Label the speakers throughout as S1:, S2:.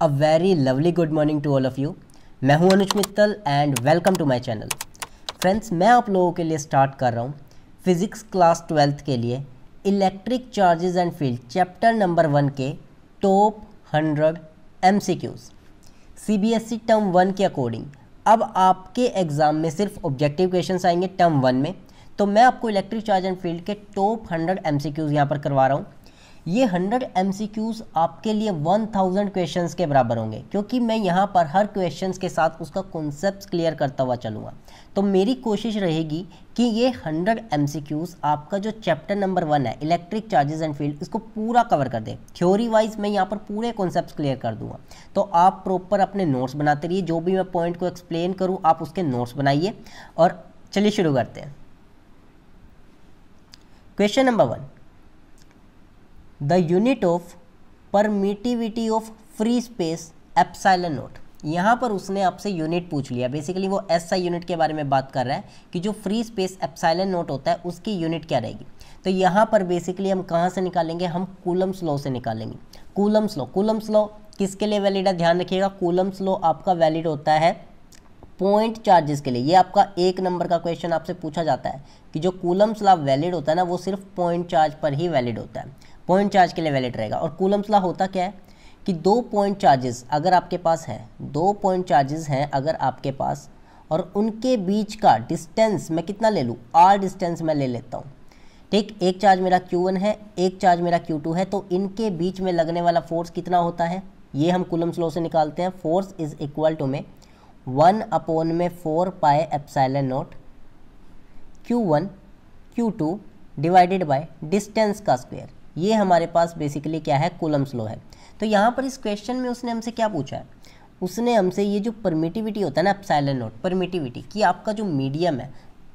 S1: a very lovely good morning to all of you मैं हूं Anuj Mittal and welcome to my channel friends मैं आप लोगों के लिए स्टार्ट कर रहा हूं फिज़िक्स क्लास ट्वेल्थ के लिए electric charges and field chapter number one के top hundred M C Qs C B S E term one के अकॉर्डिंग अब आपके एग्ज़ाम में सिर्फ ऑब्जेक्टिव क्वेश्चन आएंगे टर्म वन में तो मैं आपको इलेक्ट्रिक चार्ज एंड फील्ड के top hundred M C Qs यहाँ पर करवा रहा हूँ ये 100 एम आपके लिए 1000 क्वेश्चन के बराबर होंगे क्योंकि मैं यहाँ पर हर क्वेश्चन के साथ उसका कॉन्सेप्ट क्लियर करता हुआ चलूँगा तो मेरी कोशिश रहेगी कि ये 100 एम आपका जो चैप्टर नंबर वन है इलेक्ट्रिक चार्जेस एंड फील्ड इसको पूरा कवर कर दे थ्योरी वाइज मैं यहाँ पर पूरे कॉन्सेप्ट क्लियर कर दूँगा तो आप प्रॉपर अपने नोट्स बनाते रहिए जो भी मैं पॉइंट को एक्सप्लेन करूँ आप उसके नोट्स बनाइए और चलिए शुरू करते हैं question number one the unit of permittivity of free space epsilon naught यहाँ पर उसने आपसे यूनिट पूछ लिया बेसिकली वो एस यूनिट के बारे में बात कर रहा है कि जो फ्री स्पेस एप्साइलन नोट होता है उसकी यूनिट क्या रहेगी तो यहाँ पर बेसिकली हम कहाँ से निकालेंगे हम कूलम स्लो से निकालेंगे कूलम स्लो कूलम स्लो किसके लिए वैलिड है ध्यान रखिएगा कूलम स्लो आपका वैलिड होता है पॉइंट चार्जेस के लिए ये आपका एक नंबर का क्वेश्चन आपसे पूछा जाता है कि जो कूलम स्लॉ वैलिड होता है ना वो सिर्फ पॉइंट चार्ज पर ही वैलिड होता है पॉइंट चार्ज के लिए वैलिड रहेगा और कूलम्स ला होता क्या है कि दो पॉइंट चार्जेस अगर आपके पास है दो पॉइंट चार्जेस हैं अगर आपके पास और उनके बीच का डिस्टेंस मैं कितना ले लूँ आर डिस्टेंस मैं ले लेता हूँ ठीक एक चार्ज मेरा वन है एक चार्ज मेरा टू है तो इनके बीच में लगने वाला फोर्स कितना होता है ये हम कूलम्स लॉ से निकालते हैं फोर्स इज इक्वल टू में वन अपोन में four pi epsilon naught Q one Q two divided by distance का स्क्वायर ये हमारे पास बेसिकली क्या है कोलम्स लो है तो यहाँ पर इस क्वेश्चन में उसने हमसे क्या पूछा है उसने हमसे ये जो परमिटिविटी होता है ना एप्साइलन नोट परमिटिविटी कि आपका जो मीडियम है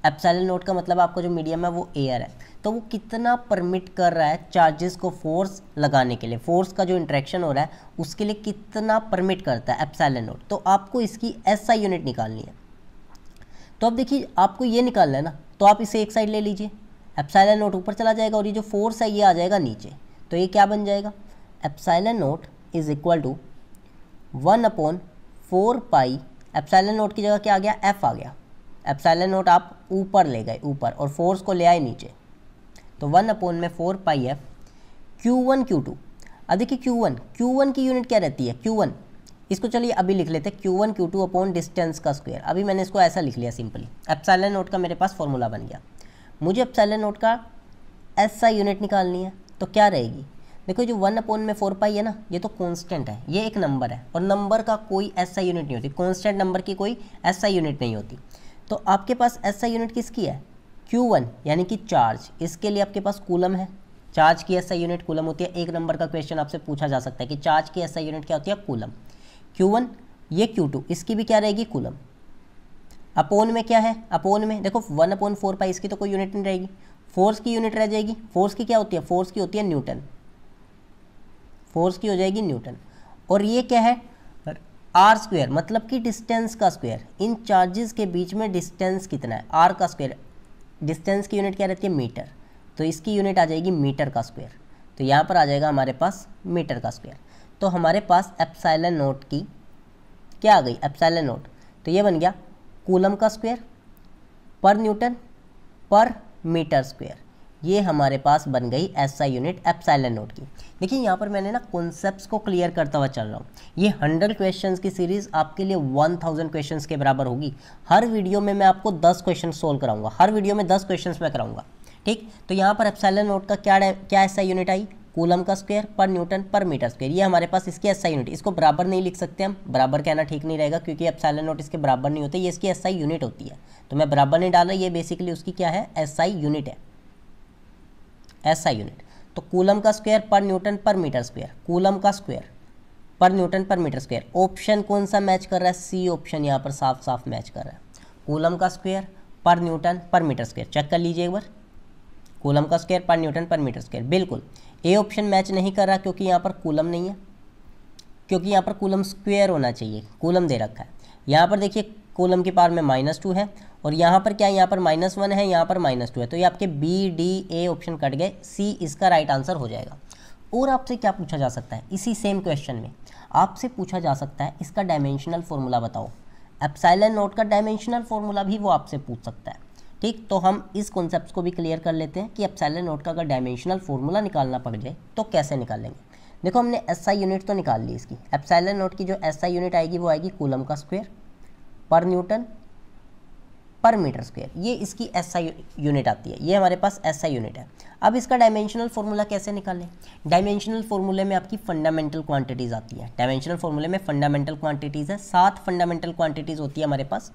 S1: एप्साइलन नोट का मतलब आपका जो मीडियम है वो एयर है तो वो कितना परमिट कर रहा है चार्जेस को फोर्स लगाने के लिए फोर्स का जो इंट्रैक्शन हो रहा है उसके लिए कितना परमिट करता है एप्साइलन नोट तो आपको इसकी एस यूनिट निकालनी है तो अब देखिए आपको ये निकालना है ना तो आप इसे एक साइड ले लीजिए एप्साइलन नोट ऊपर चला जाएगा और ये जो फोर्स है ये आ जाएगा नीचे तो ये क्या बन जाएगा epsilon naught is equal to one upon four pi epsilon naught की जगह क्या आ गया एफ आ गया एप्साइलन नोट आप ऊपर ले गए ऊपर और फोर्स को ले आए नीचे तो वन अपॉन में four pi F Q one Q two अब देखिए क्यू वन क्यू वन की यूनिट क्या रहती है क्यू वन इसको चलिए अभी लिख लेते हैं Q one Q two upon distance का स्क्वायर अभी मैंने इसको ऐसा लिख लिया सिंपली एप्साइलन नोट का मेरे पास फॉर्मूला बन गया मुझे अब सेलन नोट का एस आई यूनिट निकालनी है तो क्या रहेगी देखो जो वन अपोन में फोर पाई है ना ये तो कांस्टेंट है ये एक नंबर है और नंबर का कोई एस आई यूनिट नहीं होती कांस्टेंट नंबर की कोई एस आई यूनिट नहीं होती तो आपके पास एस आई यूनिट किसकी है क्यू वन यानी कि चार्ज इसके लिए आपके पास कूलम है चार्ज की एस आई यूनिट कूलम होती है एक नंबर का क्वेश्चन आपसे पूछा जा सकता है कि चार्ज की एस आई यूनिट क्या होती है कूलम क्यू वन ये क्यू टू इसकी भी क्या रहेगी कूलम अपोन में क्या है अपोन में देखो वन अपोन फोर पाई इसकी तो कोई यूनिट नहीं रहेगी फोर्स की यूनिट रह जाएगी फोर्स की क्या होती है फोर्स की होती है न्यूटन फोर्स की हो जाएगी न्यूटन और ये क्या है आर स्क्वेयर मतलब कि डिस्टेंस का स्क्वेयर इन चार्जेस के बीच में डिस्टेंस कितना है आर का स्क्वेयर डिस्टेंस की यूनिट क्या रहती है मीटर तो इसकी यूनिट आ जाएगी मीटर का स्क्वेयर तो यहाँ पर आ जाएगा हमारे पास मीटर का स्क्वेयर तो हमारे पास एप्साइलन नोट की क्या आ गई एप्साइलन नोट तो ये बन गया कूलम का स्क्वायर पर न्यूटन पर मीटर स्क्वायर ये हमारे पास बन गई ऐसा यूनिट एप्साइलन नोट की देखिए यहाँ पर मैंने ना कॉन्सेप्ट्स को क्लियर करता हुआ चल रहा हूँ ये हंड्रेड क्वेश्चंस की सीरीज़ आपके लिए वन थाउजेंड क्वेश्चन के बराबर होगी हर वीडियो में मैं आपको दस क्वेश्चन सोल्व कराऊंगा हर वीडियो में दस क्वेश्चन मैं कराऊंगा ठीक तो यहाँ पर एप्साइलन नोट का क्या क्या ऐसा यूनिट आई कूलम का स्क्वायर पर न्यूटन पर मीटर स्क्वायर ये हमारे पास इसकी एसआई यूनिट इसको बराबर नहीं लिख सकते हम बराबर कहना ठीक नहीं रहेगा क्योंकि अब साइलेंट नोट इसके बराबर नहीं होते ये इसकी एसआई यूनिट होती है तो मैं बराबर नहीं डाला ये बेसिकली उसकी क्या है एसआई यूनिट है एसआई यूनिट तो कूलम का स्क्वेयर पर न्यूटन पर मीटर स्क्वेयर कूलम का स्क्वेयर पर न्यूटन पर मीटर स्क्वेयर ऑप्शन कौन सा मैच कर रहा है सी ऑप्शन यहाँ पर साफ साफ मैच कर रहा है कूलम का स्क्वेयर पर न्यूटन पर मीटर स्क्वेयर चेक कर लीजिए एक बार कूलम का स्क्वेयर पर न्यूटन पर मीटर स्क्वेयर बिल्कुल ए ऑप्शन मैच नहीं कर रहा क्योंकि यहाँ पर कूलम नहीं है क्योंकि यहाँ पर कूलम स्क्वेयर होना चाहिए कूलम दे रखा है यहाँ पर देखिए कूलम के पार में माइनस टू है और यहाँ पर क्या यहाँ पर माइनस वन है यहाँ पर माइनस टू है तो ये आपके B D A option cut गए सी इसका राइट आंसर हो जाएगा और आपसे क्या पूछा जा सकता है इसी सेम क्वेश्चन में आपसे पूछा जा सकता है इसका डायमेंशनल फॉर्मूला बताओ एप्साइलन नोट का डायमेंशनल फॉर्मूला भी वो आपसे पूछ सकता है ठीक तो हम इस कॉन्सेप्ट को भी क्लियर कर लेते हैं कि एप्सैलन नोट का अगर डायमेंशनल फॉर्मूला निकालना पड़ जाए तो कैसे निकालेंगे देखो हमने एस आई यूनिट तो निकाल ली इसकी एप्सैलन नोट की जो एस आई यूनिट आएगी वो आएगी कूलम का स्क्वेयर पर न्यूटन पर मीटर स्क्वेयर ये इसकी एस आई यूनिट आती है ये हमारे पास एस आई यूनिट है अब इसका डायमेंशनल फॉर्मूला कैसे निकालें डायमेंशनल फॉर्मूले में आपकी फंडामेंटल क्वांटिटीज़ आती है डायमेंशनल फॉर्मूले में फंडामेंटल क्वांटिटीज़ है सात फंडामेंटल क्वांटिटीज़ होती है हमारे पास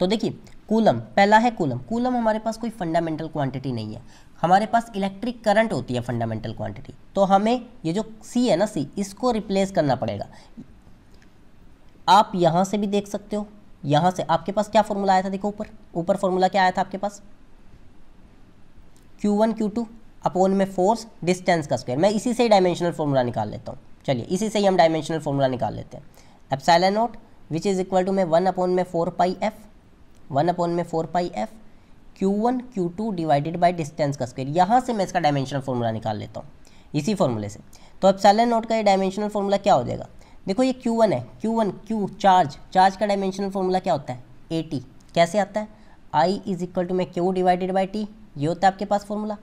S1: तो देखिए कूलम पहला है कूलम कूलम हमारे पास कोई फंडामेंटल क्वांटिटी नहीं है हमारे पास इलेक्ट्रिक करंट होती है फंडामेंटल क्वांटिटी तो हमें ये जो सी है ना सी इसको रिप्लेस करना पड़ेगा आप यहाँ से भी देख सकते हो यहाँ से आपके पास क्या फॉर्मूला आया था देखो ऊपर ऊपर फॉर्मूला क्या आया था आपके पास Q1 Q2 अपोन में फोर्स डिस्टेंस का स्क्वायर मैं इसी से ही डायमेंशनल फॉर्मूला निकाल लेता हूँ चलिए इसी से ही हम डायमेंशनल फॉर्मूला निकाल लेते हैं epsilon naught which is equal to में वन अपोन में four pi F one upon में four pi F Q one Q two divided by distance का स्क्वेयर यहाँ से मैं इसका डायमेंशनल फॉर्मूला निकाल लेता हूँ इसी फॉर्मूले से तो अब सैलन नोट का ये डायमेंशनल फॉर्मूला क्या हो जाएगा देखो ये क्यू वन है Q one Q charge charge का डायमेंशनल फॉर्मूला क्या होता है ए टी कैसे आता है आई इज इक्वल टू मै क्यू डिवाइडेड बाई टी ये होता है आपके पास फॉर्मूला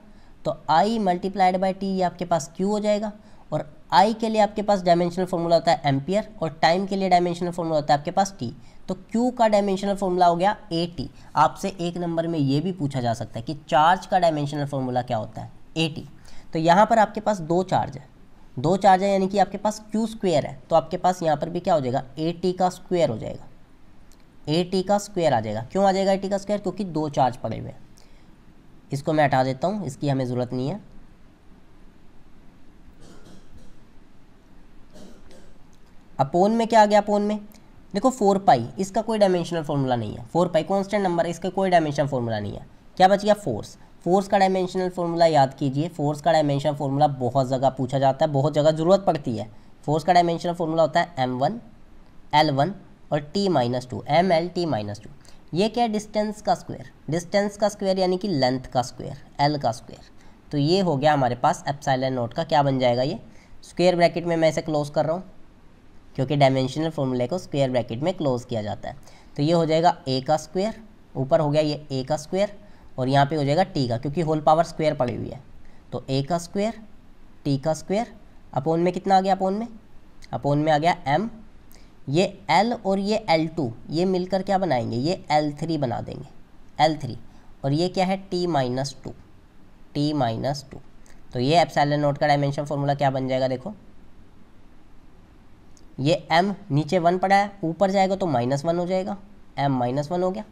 S1: तो आई मल्टीप्लाइड बाई टी ये आपके पास क्यू हो जाएगा और आई के लिए आपके पास डायमेंशनल फॉर्मूला होता है एम्पियर और टाइम के लिए डायमेंशनल फॉर्मूला होता है आपके पास टी तो क्यू का डायमेंशनल फॉर्मूला हो गया ए टी आपसे एक नंबर में ये भी पूछा जा सकता है कि चार्ज का डायमेंशनल फॉर्मूला क्या होता है ए टी तो यहाँ पर आपके पास दो चार्ज है दो चार्ज है यानी कि आपके पास क्यू स्क्वेयर है तो आपके पास यहाँ पर भी क्या हो जाएगा ए टी का स्क्वेयर हो जाएगा ए टी का स्क्वेयर आ जाएगा क्यों आ जाएगा ए टी का स्क्वेयर क्योंकि दो चार्ज पड़े हुए हैं इसको मैं हटा देता हूँ इसकी हमें ज़रूरत नहीं है अपोन में क्या आ गया अपोन में देखो फोर पाई इसका कोई डायमेंशनल फॉर्मूला नहीं है फोर पाई कॉन्स्टेंट नंबर है इसका कोई डायमेंशनल फॉर्मूला नहीं है क्या बच गया फोर्स फोर्स का डायमेंशनल फॉर्मूला याद कीजिए फोर्स का डायमेंशनल फॉर्मूला बहुत जगह पूछा जाता है बहुत जगह ज़रूरत पड़ती है फोर्स का डायमेंशनल फॉर्मूला होता है एम वन एल वन और T minus two M L T minus two ये क्या है डिस्टेंस का स्क्वायर डिस्टेंस का स्क्वायर यानी कि लेंथ का स्क्वायर एल का स्क्वायर तो ये हो गया हमारे पास एप्साइलन नोट का क्या बन जाएगा ये स्क्वायर ब्रैकेट में मैं इसे क्लोज कर रहा हूँ क्योंकि डायमेंशनल फॉर्मूले को स्क्वेयर ब्रैकेट में क्लोज किया जाता है तो ये हो जाएगा ए का स्क्वेयर ऊपर हो गया ये ए का स्क्वेयर और यहाँ पे हो जाएगा टी का क्योंकि होल पावर स्क्वेयर पड़ी हुई है तो ए का स्क्वेयर टी का स्क्वेयर अपोन में कितना आ गया अपोन में अपोन में आ गया एम ये एल और ये एल टू ये मिलकर क्या बनाएंगे ये एल थ्री बना देंगे एल थ्री और ये क्या है T minus two T minus two तो ये एप्सैलन नोट का डायमेंशन फॉर्मूला क्या बन जाएगा देखो ये m नीचे वन पड़ा है ऊपर जाएगा तो माइनस वन हो जाएगा m माइनस वन हो गया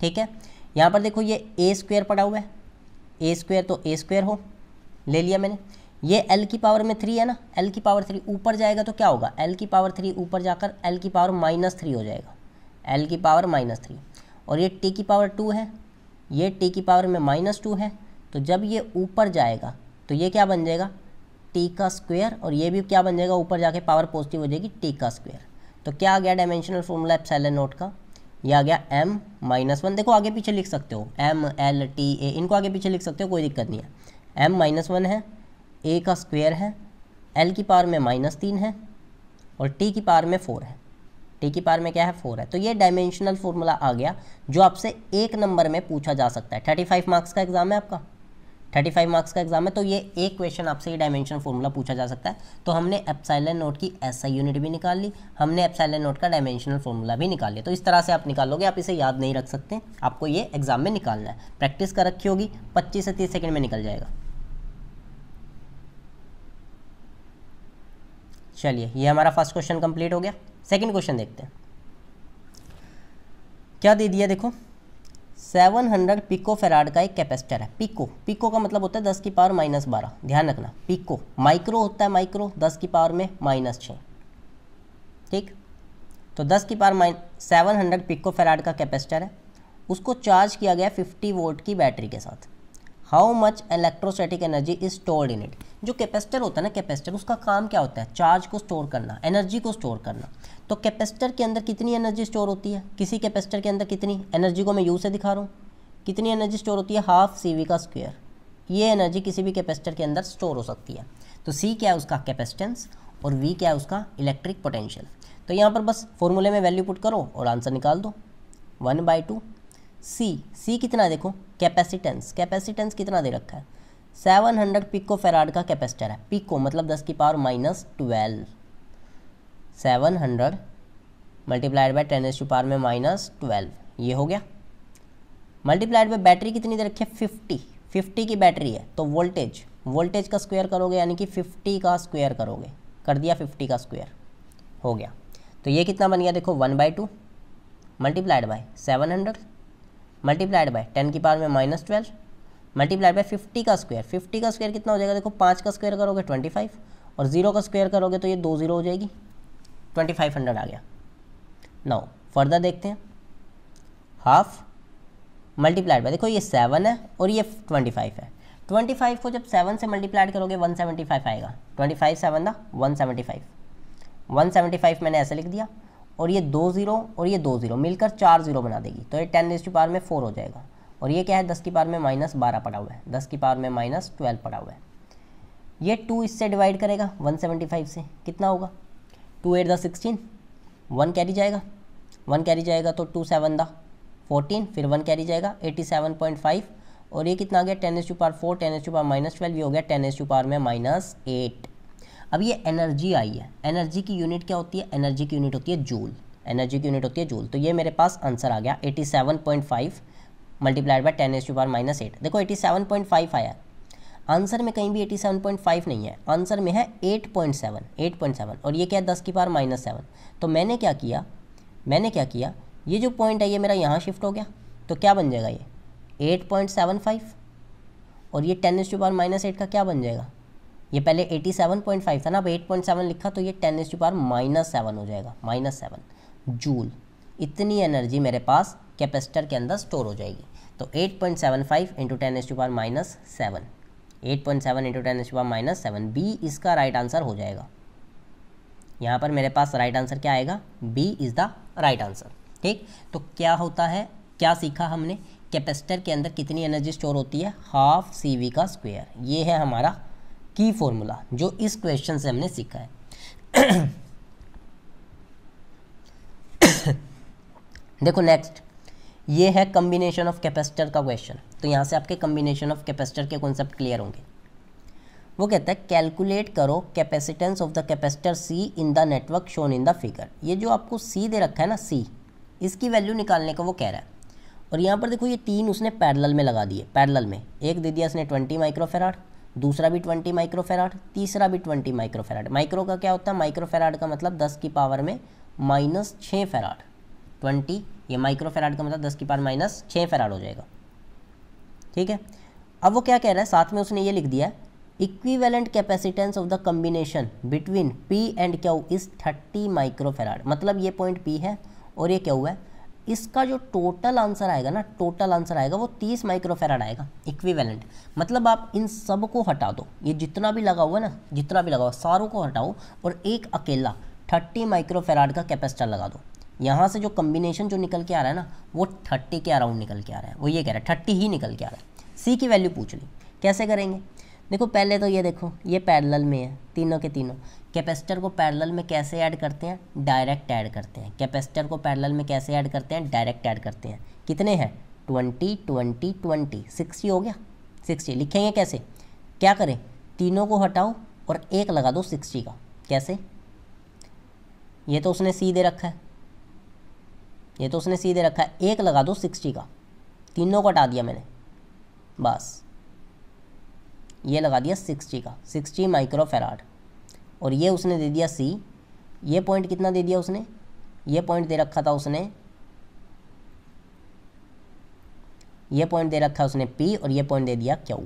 S1: ठीक है यहाँ पर देखो ये ए स्क्वेयर पड़ा हुआ है ए स्क्वेयर तो ए स्क्वेयर हो ले लिया मैंने ये एल की पावर में थ्री है ना एल की पावर थ्री ऊपर जाएगा तो क्या होगा एल की पावर थ्री ऊपर जाकर एल की पावर माइनस थ्री हो जाएगा एल की पावर माइनस थ्री और ये टी की पावर टू है ये टी की पावर में माइनस टू है तो जब ये ऊपर जाएगा तो ये क्या बन जाएगा टी का स्क्वेयर और ये भी क्या बन जाएगा ऊपर जाके पावर पॉजिटिव हो जाएगी टी का स्क्वेयर तो क्या आ गया डायमेंशनल फॉर्मूला एप्सैलन नोट का ये आ गया एम माइनस वन देखो आगे पीछे लिख सकते हो एम एल टी ए इनको आगे पीछे लिख सकते हो कोई दिक्कत नहीं है एम माइनस वन है ए का स्क्वेयर है एल की पावर में माइनस तीन है और टी की पावर में फोर है टी की पावर में क्या है फोर है तो ये डायमेंशनल फॉर्मूला आ गया जो आपसे एक नंबर में पूछा जा सकता है थर्टी फाइव मार्क्स का एग्जाम है आपका थर्टी फाइव मार्क्स का एग्जाम है तो ये एक क्वेश्चन आपसे ही डायमेंशन फॉर्मूला पूछा जा सकता है तो हमने एप्साइलन नोट की ऐसा यूनिट भी निकाल ली हमने एप्साइलन नोट का डायमेंशनल फॉर्मूला भी निकाल लिया तो इस तरह से आप निकालोगे आप इसे याद नहीं रख सकते आपको ये एग्जाम में निकालना है प्रैक्टिस कर रखी होगी पच्चीस से तीस सेकेंड में निकल जाएगा चलिए ये हमारा फर्स्ट क्वेश्चन कंप्लीट हो गया सेकेंड क्वेश्चन देखते हैं क्या दे दिया देखो सेवन हंड्रेड पिको फेराड का एक कैपेसिटर है पिको पिको का मतलब होता है दस की पावर माइनस बारह ध्यान रखना पिको माइक्रो होता है माइक्रो दस की पावर में माइनस छः ठीक तो दस की power minus seven hundred pico farad का कैपेसिटर है उसको चार्ज किया गया फिफ्टी वोल्ट की बैटरी के साथ how much electrostatic energy is stored in it जो कैपेसिटर होता है ना कैपेसिटर उसका काम क्या होता है चार्ज को स्टोर करना एनर्जी को स्टोर करना तो कैपेसिटर के अंदर कितनी एनर्जी स्टोर होती है किसी कैपेसिटर के अंदर कितनी एनर्जी को मैं यू से दिखा रहा हूँ कितनी एनर्जी स्टोर होती है हाफ सी का स्क्वेयर ये एनर्जी किसी भी कैपेसिटर के अंदर स्टोर हो सकती है तो सी क्या है उसका कैपेसिटेंस और वी क्या है उसका इलेक्ट्रिक पोटेंशियल तो यहाँ पर बस फॉर्मूले में वैल्यू पुट करो और आंसर निकाल दो one by two C C कितना देखो कैपेसिटेंस कैपेसिटेंस कितना दे रखा है सेवन हंड्रेड पिको फेराड का कैपेसिटर है पिको मतलब दस की power minus twelve seven hundred multiplied by ten s power में माइनस ट्वेल्व ये हो गया मल्टीप्लाइड बाई बैटरी कितनी दे रखी है फिफ्टी फिफ्टी की बैटरी है तो वोल्टेज वोल्टेज का स्क्वायर करोगे यानी कि फिफ्टी का स्क्वायर करोगे कर दिया फिफ्टी का स्क्वायर हो गया तो ये कितना बन गया देखो one by two multiplied by seven hundred multiplied by ten की पावर में minus twelve multiplied by fifty का स्क्वायर फिफ्टी का स्क्वायर कितना हो जाएगा देखो पाँच का स्क्वायर करोगे ट्वेंटी फाइव और जीरो का स्क्वायर करोगे तो ये दो जीरो हो जाएगी ट्वेंटी फाइव हंड्रेड आ गया नौ फर्दर देखते हैं हाफ मल्टीप्लाइड बाय देखो ये सेवन है और ये ट्वेंटी फाइव है ट्वेंटी फाइव को जब सेवन से मल्टीप्लाइड करोगे वन सेवेंटी फाइव आएगा ट्वेंटी फाइव सेवन था one seventy five one seventy five मैंने ऐसे लिख दिया और ये दो ज़ीरो और ये दो ज़ीरो मिलकर चार ज़ीरो बना देगी तो ये टेन रेस की पावर में फोर हो जाएगा और ये क्या है दस की पावर में माइनस बारह पड़ा हुआ है दस की पावर में माइनस ट्वेल्व पड़ा हुआ है ये टू इससे डिवाइड करेगा वन सेवेंटी फाइव से कितना होगा two eight the sixteen one carry जाएगा वन कैरी जाएगा तो टू सेवन द फोर्टीन फिर वन कैरी जाएगा एटी सेवन पॉइंट फाइव और ये कितना आ गया ten S to power four ten S to power minus twelve ये हो गया टेन एस टू पार में माइनस एट अब ये एनर्जी आई है एनर्जी की यूनिट क्या होती है एनर्जी की यूनिट होती है जूल एनर्जी की यूनिट होती है जूल तो ये मेरे पास आंसर आ गया 87.5 multiplied by ten S to minus eight देखो 87.5 आया आंसर में कहीं भी 87.5 नहीं है आंसर में है 8.7 8.7 और ये क्या है दस की पावर माइनस सेवन तो मैंने क्या किया मैंने क्या किया ये जो पॉइंट है ये मेरा यहाँ शिफ्ट हो गया तो क्या बन जाएगा ये फाइव और ये ten S to power minus eight का क्या बन जाएगा ये पहले 87.5 था ना अब 8.7 लिखा तो ये ten S to power minus seven हो जाएगा माइनस सेवन जूल इतनी एनर्जी मेरे पास कैपेसिटर के अंदर स्टोर हो जाएगी तो 8.75 point seven five into ten S to power minus seven eight point seven into ten S to power minus seven B इसका राइट आंसर हो जाएगा यहाँ पर मेरे पास राइट आंसर क्या आएगा B is the right answer ठीक तो क्या होता है क्या सीखा हमने कैपेसिटर के अंदर कितनी एनर्जी स्टोर होती है हाफ सी वी का स्क्वेयर ये है हमारा की फॉर्मूला जो इस क्वेश्चन से हमने सीखा है देखो नेक्स्ट ये है कम्बिनेशन ऑफ कैपेसिटर का क्वेश्चन तो यहाँ से आपके कम्बिनेशन ऑफ कैपेसिटर के कॉन्सेप्ट क्लियर होंगे वो कहता है कैलकुलेट करो capacitance of the capacitor C in the network shown in the figure ये जो आपको सी दे रखा है ना सी इसकी वैल्यू निकालने का वो कह रहा है और यहाँ पर देखो ये तीन उसने पैरल में लगा दिए पैरल में एक दे दिया इसने ट्वेंटी माइक्रोफेराड दूसरा भी ट्वेंटी माइक्रोफेराड तीसरा भी ट्वेंटी माइक्रोफेराड माइक्रो का क्या होता है माइक्रोफेराड का मतलब दस की पावर में माइनस छः फेराड ट्वेंटी ये माइक्रोफेराड का मतलब दस की पावर माइनस छः फेराड हो जाएगा ठीक है अब वो क्या कह रहा है साथ में उसने ये लिख दिया equivalent capacitance of the combination between P and Q is thirty microfarad मतलब ये पॉइंट पी है और ये क्यू है इसका जो टोटल आंसर आएगा ना टोटल आंसर आएगा वो 30 माइक्रोफेराड आएगा इक्विवेलेंट मतलब आप इन सब को हटा दो ये जितना भी लगा हुआ है ना जितना भी लगा हुआ सारों को हटाओ और एक अकेला 30 माइक्रोफेराड का कैपेसिटर लगा दो यहाँ से जो कम्बिनेशन जो निकल के आ रहा है ना वो थर्टी के अराउंड निकल के आ रहा है वो ये कह रहा है थर्टी ही निकल के आ रहा है सी की वैल्यू पूछ ली कैसे करेंगे देखो पहले तो ये देखो ये पैरेलल में है तीनों के तीनों कैपेसिटर को पैरेलल में कैसे ऐड करते हैं डायरेक्ट ऐड करते हैं कैपेसिटर को पैरेलल में कैसे ऐड करते हैं डायरेक्ट ऐड करते हैं कितने हैं ट्वेंटी ट्वेंटी ट्वेंटी सिक्सटी हो गया सिक्सटी लिखेंगे कैसे क्या करें तीनों को हटाओ और एक लगा दो सिक्सटी का कैसे ये तो उसने सी दे रखा है ये तो उसने सी दे रखा है एक लगा दो सिक्सटी का तीनों को हटा दिया मैंने बस ये लगा दिया सिक्सटी का सिक्सटी माइक्रो फेराड और ये उसने दे दिया सी ये पॉइंट कितना दे दिया उसने ये पॉइंट दे रखा था उसने ये पॉइंट दे रखा उसने पी और ये पॉइंट दे दिया क्यू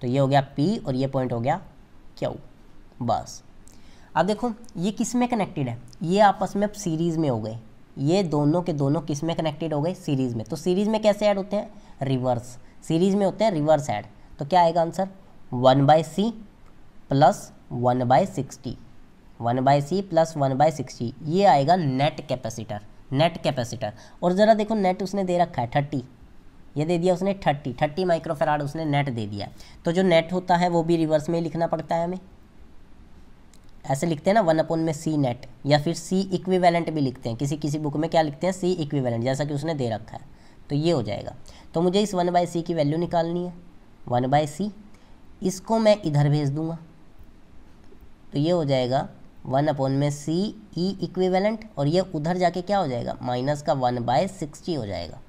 S1: तो ये हो गया पी और ये पॉइंट हो गया क्यू बस अब देखो ये किस में कनेक्टेड है ये आपस में अब सीरीज़ में हो गए ये दोनों के दोनों किस में कनेक्टेड हो गए सीरीज़ में तो सीरीज़ में कैसे ऐड होते हैं रिवर्स सीरीज़ में होते हैं रिवर्स ऐड तो क्या आएगा answer one by C plus one by sixty one by C plus one by sixty ये आएगा नेट कैपेसिटर नेट कैपेसिटर और ज़रा देखो नेट उसने दे रखा है थर्टी ये दे दिया उसने थर्टी थर्टी माइक्रोफेराड उसने नेट दे दिया तो जो नेट होता है वो भी रिवर्स में लिखना पड़ता है हमें ऐसे लिखते हैं ना वन अपोन में सी नेट या फिर सी इक्विवेलेंट भी लिखते हैं किसी किसी बुक में क्या लिखते हैं सी इक्विवेलेंट जैसा कि उसने दे रखा है तो ये हो जाएगा तो मुझे इस वन बाय सी की वैल्यू निकालनी है वन बाय सी इसको मैं इधर भेज दूंगा तो ये हो जाएगा वन अपॉन में सी ई इक्विवेलेंट और ये उधर जाके क्या हो जाएगा माइनस का वन बाय सिक्सटी हो जाएगा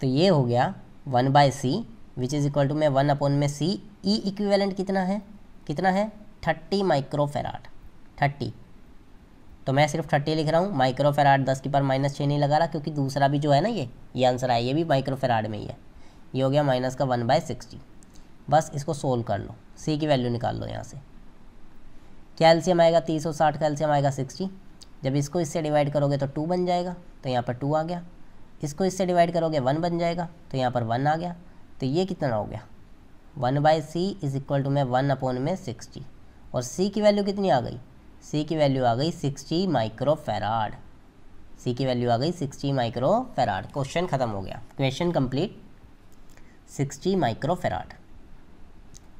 S1: तो ये हो गया one by C which is equal to में वन अपॉन में सी ई इक्विवेलेंट कितना है कितना है थर्टी माइक्रोफेराट थर्टी तो मैं सिर्फ थर्टी लिख रहा हूँ माइक्रोफेराट दस की पर माइनस छः नहीं लगा रहा क्योंकि दूसरा भी जो है ना ये ये आंसर आया ये भी माइक्रोफेराड में ही है ये हो गया माइनस का वन बाय सिक्सटी बस इसको सोल्व कर लो सी की वैल्यू निकाल लो यहाँ से क्या एल्सियम आएगा तीस और साठ का एल्सियम आएगा सिक्सटी जब इसको इससे डिवाइड करोगे तो टू बन जाएगा तो यहाँ पर टू आ गया इसको इससे डिवाइड करोगे वन बन जाएगा तो यहाँ पर वन आ गया तो ये कितना हो गया one by C is equal to में वन अपॉन में सिक्सटी और सी की वैल्यू कितनी आ गई सी की वैल्यू आ गई सिक्सटी माइक्रो फेराड सी की वैल्यू आ गई सिक्सटी माइक्रो फेराड क्वेश्चन खत्म हो गया question complete sixty microfarad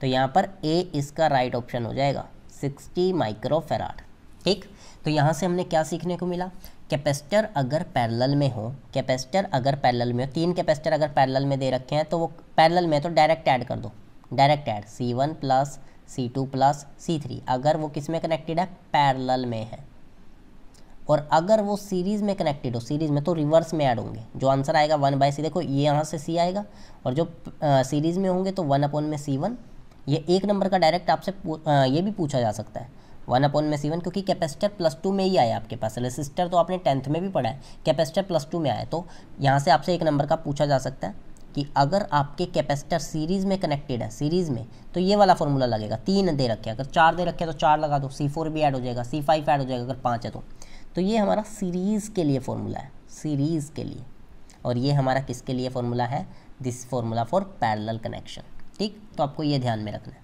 S1: तो यहाँ पर ए इसका राइट ऑप्शन हो जाएगा 60 माइक्रोफेराड ठीक तो यहाँ से हमने क्या सीखने को मिला कैपेसिटर अगर पैरेलल में हो कैपेसिटर अगर पैरेलल में हो तीन कैपेसिटर अगर पैरेलल में दे रखे हैं तो वो पैरेलल में तो डायरेक्ट ऐड कर दो direct add C one plus C two plus C three अगर वो किस में कनेक्टेड है पैरेलल में है और अगर वो सीरीज़ में कनेक्टेड हो सीरीज़ में तो रिवर्स में ऐड होंगे जो आंसर आएगा वन बाई सी देखो ये यहाँ से सी आएगा और जो सीरीज़ में होंगे तो वन अपॉन में सी वन ये एक नंबर का डायरेक्ट आपसे ये भी पूछा जा सकता है वन अपॉन में सीवन क्योंकि कैपेसिटर प्लस टू में ही आया आपके पास रेसिस्टर तो आपने टेंथ में भी पढ़ा है कैपेसिटर प्लस टू में आया तो यहाँ से आपसे एक नंबर का पूछा जा सकता है कि अगर आपके कैपेसिटर सीरीज़ में कनेक्टेड है सीरीज़ में तो ये वाला फॉर्मूला लगेगा तीन दे रखे अगर चार दे रखे तो चार लगा दो सी फोर भी ऐड हो जाएगा सी फाइव ऐड हो जाएगा अगर पाँच है तो तो ये हमारा सीरीज़ के लिए फॉर्मूला है सीरीज़ के लिए और ये हमारा किसके लिए फॉर्मूला है this formula for parallel connection ठीक तो आपको ये ध्यान में रखना है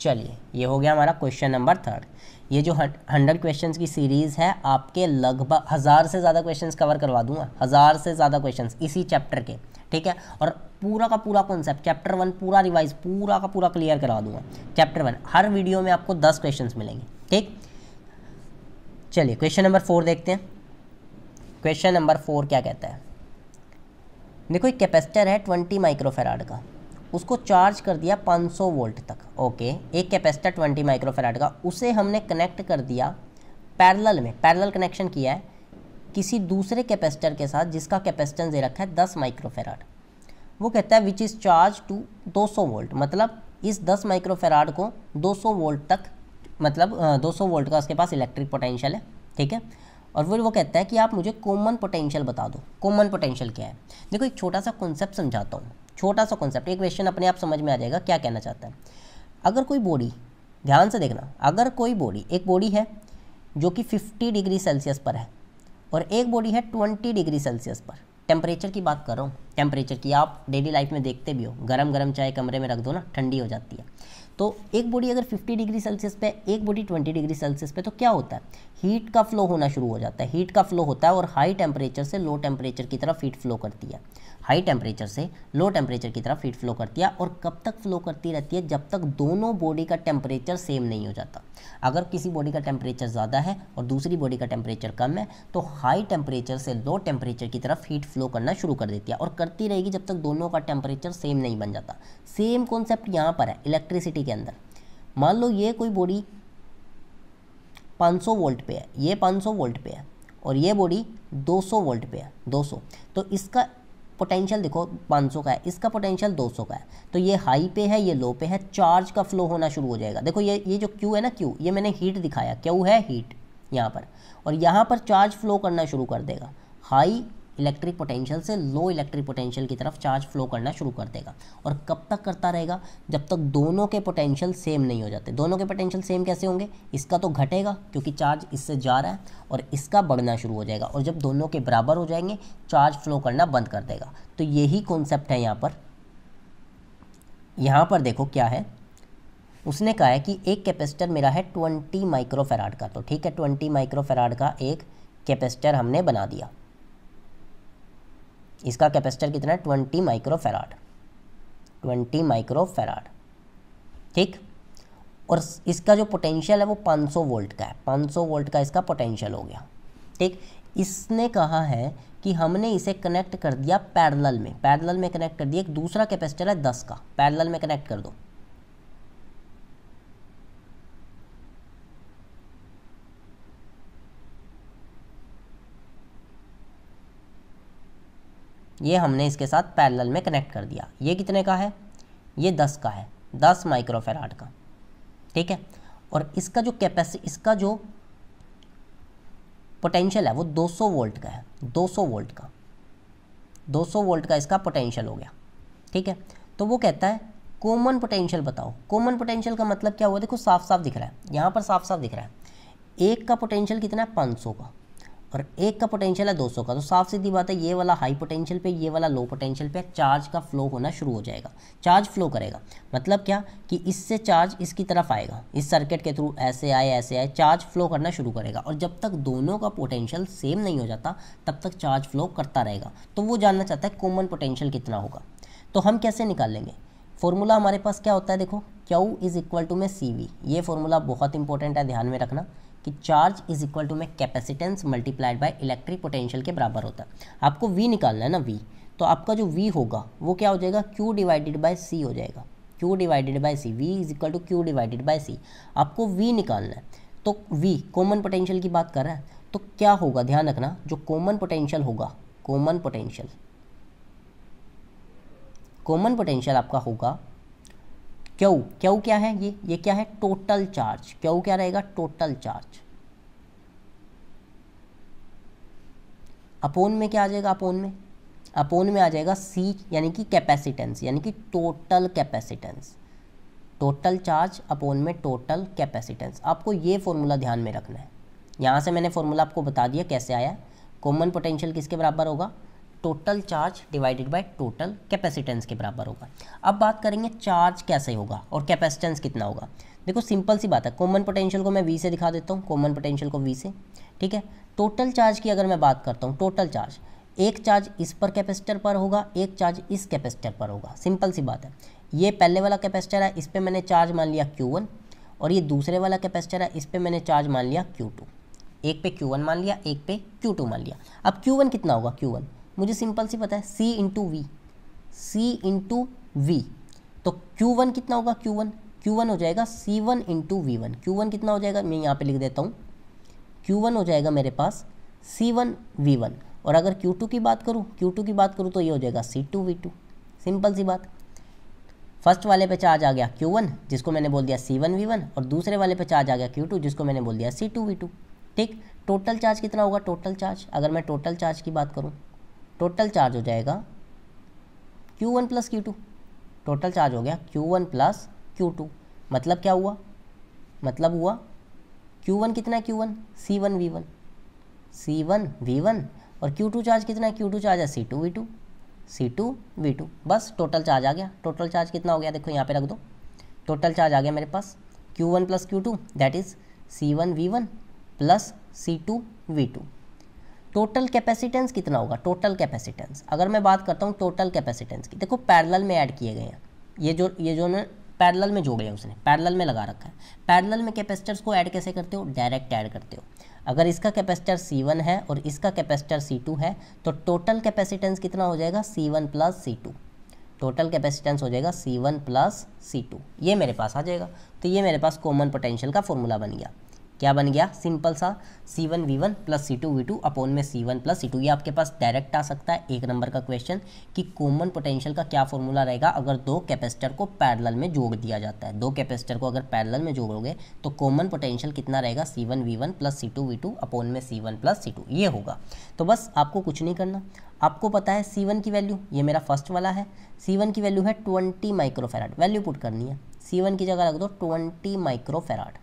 S1: चलिए ये हो गया हमारा क्वेश्चन नंबर थर्ड ये जो हंड्रेड क्वेश्चंस की सीरीज़ है आपके लगभग हज़ार से ज़्यादा क्वेश्चंस कवर करवा दूंगा हज़ार से ज़्यादा क्वेश्चंस इसी चैप्टर के ठीक है और पूरा का पूरा कॉन्सेप्ट चैप्टर वन पूरा रिवाइज पूरा का पूरा क्लियर करवा दूंगा चैप्टर वन हर वीडियो में आपको दस क्वेश्चन मिलेंगे ठीक चलिए क्वेश्चन नंबर फोर देखते हैं क्वेश्चन नंबर फोर क्या कहता है देखो एक कैपेसिटर है ट्वेंटी माइक्रोफेराड का उसको चार्ज कर दिया 500 वोल्ट तक ओके एक कैपेसिटर 20 माइक्रोफेराड का उसे हमने कनेक्ट कर दिया पैरेलल में पैरेलल कनेक्शन किया है किसी दूसरे कैपेसिटर के साथ जिसका कैपेसिटेंस दे रखा है 10 माइक्रोफेराड वो कहता है which is charge to 200 volt मतलब इस 10 माइक्रोफेराड को 200 वोल्ट तक मतलब 200 वोल्ट का उसके पास इलेक्ट्रिक पोटेंशियल है ठीक है और वो वो कहता है कि आप मुझे कॉमन पोटेंशियल बता दो कॉमन पोटेंशियल क्या है देखो एक छोटा सा कॉन्सेप्ट समझाता हूँ छोटा सा कॉन्सेप्ट एक क्वेश्चन अपने आप समझ में आ जाएगा क्या कहना चाहता है अगर कोई बॉडी ध्यान से देखना अगर कोई बॉडी एक बॉडी है जो कि 50 डिग्री सेल्सियस पर है और एक बॉडी है 20 डिग्री सेल्सियस पर टेम्परेचर की बात कर रहा हूँ टेम्परेचर की आप डेली लाइफ में देखते भी हो गरम गरम चाय कमरे में रख दो ना ठंडी हो जाती है तो एक बॉडी अगर 50 डिग्री सेल्सियस पे एक बॉडी 20 डिग्री सेल्सियस पे तो क्या होता है हीट का फ्लो होना शुरू हो जाता है हीट का फ्लो होता है और हाई टेम्परेचर से लो टेम्परेचर की तरफ हीट फ्लो करती है हाई टेम्परेचर से लो टेम्परेचर की तरफ हीट फ्लो करती है और कब तक फ्लो करती रहती है जब तक दोनों बॉडी का टेम्परेचर सेम नहीं हो जाता अगर किसी बॉडी का टेम्परेचर ज़्यादा है और दूसरी बॉडी का टेम्परेचर कम है तो हाई टेम्परेचर से लो टेम्परेचर की तरफ हीट फ्लो करना शुरू कर देती है और करती रहेगी जब तक दोनों का टेम्परेचर सेम नहीं बन जाता सेम कॉन्सेप्ट यहाँ पर है इलेक्ट्रिसिटी के अंदर मान लो ये कोई बॉडी 500 वोल्ट पे है ये 500 वोल्ट पे है और ये बॉडी 200 वोल्ट पे है 200 तो इसका पोटेंशियल देखो 500 का है इसका पोटेंशियल 200 का है तो ये हाई पे है ये लो पे है चार्ज का फ्लो होना शुरू हो जाएगा देखो ये ये जो क्यू है ना क्यू ये मैंने हीट दिखाया क्यू है हीट यहाँ पर और यहाँ पर चार्ज फ्लो करना शुरू कर देगा हाई इलेक्ट्रिक पोटेंशियल से लो इलेक्ट्रिक पोटेंशियल की तरफ चार्ज फ्लो करना शुरू कर देगा और कब तक करता रहेगा जब तक दोनों के पोटेंशियल सेम नहीं हो जाते दोनों के पोटेंशियल सेम कैसे होंगे इसका तो घटेगा क्योंकि चार्ज इससे जा रहा है और इसका बढ़ना शुरू हो जाएगा और जब दोनों के बराबर हो जाएंगे चार्ज फ्लो करना बंद कर देगा तो यही कॉन्सेप्ट है यहाँ पर यहाँ पर देखो क्या है उसने कहा है कि एक कैपेसिटर मेरा है ट्वेंटी माइक्रोफेराड का तो ठीक है ट्वेंटी माइक्रोफेराड का एक कैपेसिटर हमने बना दिया इसका कैपेसिटर कितना है twenty microfarad twenty microfarad ठीक और इसका जो पोटेंशियल है वो 500 वोल्ट का है 500 वोल्ट का इसका पोटेंशियल हो गया ठीक इसने कहा है कि हमने इसे कनेक्ट कर दिया पैरेलल में पैरेलल में कनेक्ट कर दिया एक दूसरा कैपेसिटर है 10 का पैरेलल में कनेक्ट कर दो ये हमने इसके साथ पैरेलल में कनेक्ट कर दिया ये कितने का है ये दस का है दस माइक्रोफेराड का ठीक है और इसका जो कैपेसिटी इसका जो पोटेंशियल है वो 200 वोल्ट का है 200 वोल्ट का 200 वोल्ट का इसका पोटेंशियल हो गया ठीक है तो वो कहता है कॉमन पोटेंशियल बताओ कॉमन पोटेंशियल का मतलब क्या हुआ देखो साफ साफ दिख रहा है यहाँ पर साफ साफ दिख रहा है एक का पोटेंशियल कितना है 500 का और एक का पोटेंशियल है 200 का तो साफ सीधी बात है ये वाला हाई पोटेंशियल पे ये वाला लो पोटेंशियल पे चार्ज का फ्लो होना शुरू हो जाएगा चार्ज फ्लो करेगा मतलब क्या कि इससे चार्ज इसकी तरफ आएगा इस सर्किट के थ्रू ऐसे आए ऐसे आए चार्ज फ्लो करना शुरू करेगा और जब तक दोनों का पोटेंशियल सेम नहीं हो जाता तब तक चार्ज फ्लो करता रहेगा तो वो जानना चाहता है कॉमन पोटेंशियल कितना होगा तो हम कैसे निकाल लेंगे फॉर्मूला हमारे पास क्या होता है देखो क्यू इज़ इक्वल टू मे सी ये फॉर्मूला बहुत इंपॉर्टेंट है ध्यान में रखना कि चार्ज इज इक्वल टू में capacitance multiplied by electric potential के बराबर होता है आपको वी निकालना है ना वी तो आपका जो वी होगा वो क्या हो जाएगा क्यू डिवाइडेड बाय सी हो जाएगा Q divided by C V is equal to Q divided by C आपको वी निकालना है तो वी कॉमन पोटेंशियल की बात कर रहा है तो क्या होगा ध्यान रखना जो कॉमन पोटेंशियल होगा कॉमन पोटेंशियल कॉमन पोटेंशियल आपका होगा क्यू क्यू क्या है ये ये क्या है टोटल चार्ज क्यू क्या रहेगा टोटल चार्ज अपोन में क्या आ जाएगा अपोन में अपोन में आ जाएगा सी यानी कि कैपेसिटेंस यानी कि total capacitance total charge upon में टोटल कैपेसिटेंस आपको ये फॉर्मूला ध्यान में रखना है यहाँ से मैंने फॉर्मूला आपको बता दिया कैसे आया कॉमन पोटेंशियल किसके बराबर होगा total charge divided by total capacitance के बराबर होगा अब बात करेंगे चार्ज कैसे होगा और कैपेसिटेंस कितना होगा देखो सिंपल सी बात है कॉमन पोटेंशियल को मैं वी से दिखा देता हूँ कॉमन पोटेंशियल को वी से ठीक है टोटल चार्ज की अगर मैं बात करता हूँ टोटल चार्ज एक चार्ज इस पर कैपेसिटर पर होगा एक चार्ज इस कैपेसिटर पर होगा सिंपल सी बात है ये पहले वाला कैपेसिटर है इस पर मैंने चार्ज मान लिया वन और ये दूसरे वाला कैपेसिटर है इस पर मैंने चार्ज मान लिया टू एक पे Q1 मान लिया एक पे Q2 मान लिया अब Q1 कितना होगा Q1 मुझे सिंपल सी पता है C into V C into V तो क्यू वन कितना होगा क्यू वन क्यू वन हो जाएगा C one into V one Q one कितना हो जाएगा मैं यहाँ पे लिख देता हूँ क्यू वन हो जाएगा मेरे पास सी वन वी वन और अगर क्यू टू की बात करूँ क्यू टू की बात करूँ तो ये हो जाएगा C two V two simple सी बात फर्स्ट वाले पे चार्ज आ गया क्यू वन जिसको मैंने बोल दिया सी वन वी वन और दूसरे वाले पे चार्ज आ गया क्यू टू जिसको मैंने बोल दिया सी टू वी टू ठीक टोटल चार्ज कितना होगा टोटल चार्ज अगर मैं टोटल चार्ज की बात करूँ टोटल चार्ज हो जाएगा Q1 one plus Q total charge हो गया Q1 वन प्लस क्यू मतलब क्या हुआ मतलब हुआ Q1 कितना है Q1 C1 V1 C1 V1 और Q2 चार्ज कितना है Q2 चार्ज है C2 V2 C2 V2 बस टोटल चार्ज आ गया टोटल चार्ज कितना हो गया देखो यहाँ पे रख दो टोटल चार्ज आ गया मेरे पास Q1 one plus Q two that is C one V one plus C two V two total capacitance कितना होगा टोटल कैपेसिटेंस अगर मैं बात करता हूँ टोटल कैपेसिटेंस की देखो पैरेलल में ऐड किए गए हैं ये जो ये जो ना पैरेलल में जोड़े हैं उसने पैरेलल में लगा रखा है पैरेलल में कैपेसिटर्स को ऐड कैसे करते हो डायरेक्ट ऐड करते हो अगर इसका कैपेसिटर वन है और इसका कैपेसिटर टू है तो टोटल कैपेसिटेंस कितना हो जाएगा C one plus C total capacitance हो जाएगा सी वन प्लस सी ये मेरे पास आ जाएगा तो ये मेरे पास कॉमन पोटेंशियल का फॉर्मूला बन गया क्या बन गया सिंपल सा C one V one plus C two V two upon में C one plus C two ये आपके पास डायरेक्ट आ सकता है एक नंबर का क्वेश्चन कि कॉमन पोटेंशियल का क्या फॉर्मूला रहेगा अगर दो कैपेसिटर को पैरेलल में जोड़ दिया जाता है दो कैपेसिटर को अगर पैरेलल में जोड़ोगे तो कॉमन पोटेंशियल कितना रहेगा C one V one plus C two V two upon में C one plus C two ये होगा तो बस आपको कुछ नहीं करना आपको पता है सी वन की वैल्यू ये मेरा फर्स्ट वाला है सी वन की वैल्यू है ट्वेंटी माइक्रोफेराड वैल्यू पुट करनी है सी वन की जगह रख दो ट्वेंटी माइक्रोफेराड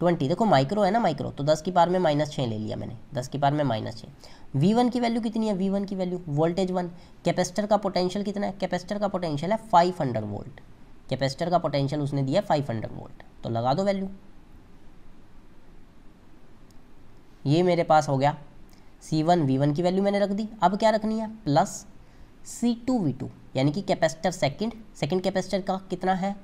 S1: ट्वेंटी देखो माइक्रो है ना माइक्रो तो दस की पार में माइनस छः ले लिया मैंने दस की पार में माइनस छः वी वन की वैल्यू कितनी है वी वन की वैल्यू वोल्टेज वन कैपेसिटर का पोटेंशियल कितना है कैपेसिटर का पोटेंशियल है फाइव हंड्रेड वोल्ट कैपेसिटर का पोटेंशियल उसने दिया फाइव हंड्रेड वोल्ट तो लगा दो वैल्यू ये मेरे पास हो गया सी वन वी वन की वैल्यू मैंने रख दी अब क्या रखनी है plus C two V two यानी कि कैपेसिटर सेकंड सेकंड कैपेसिटर का कितना है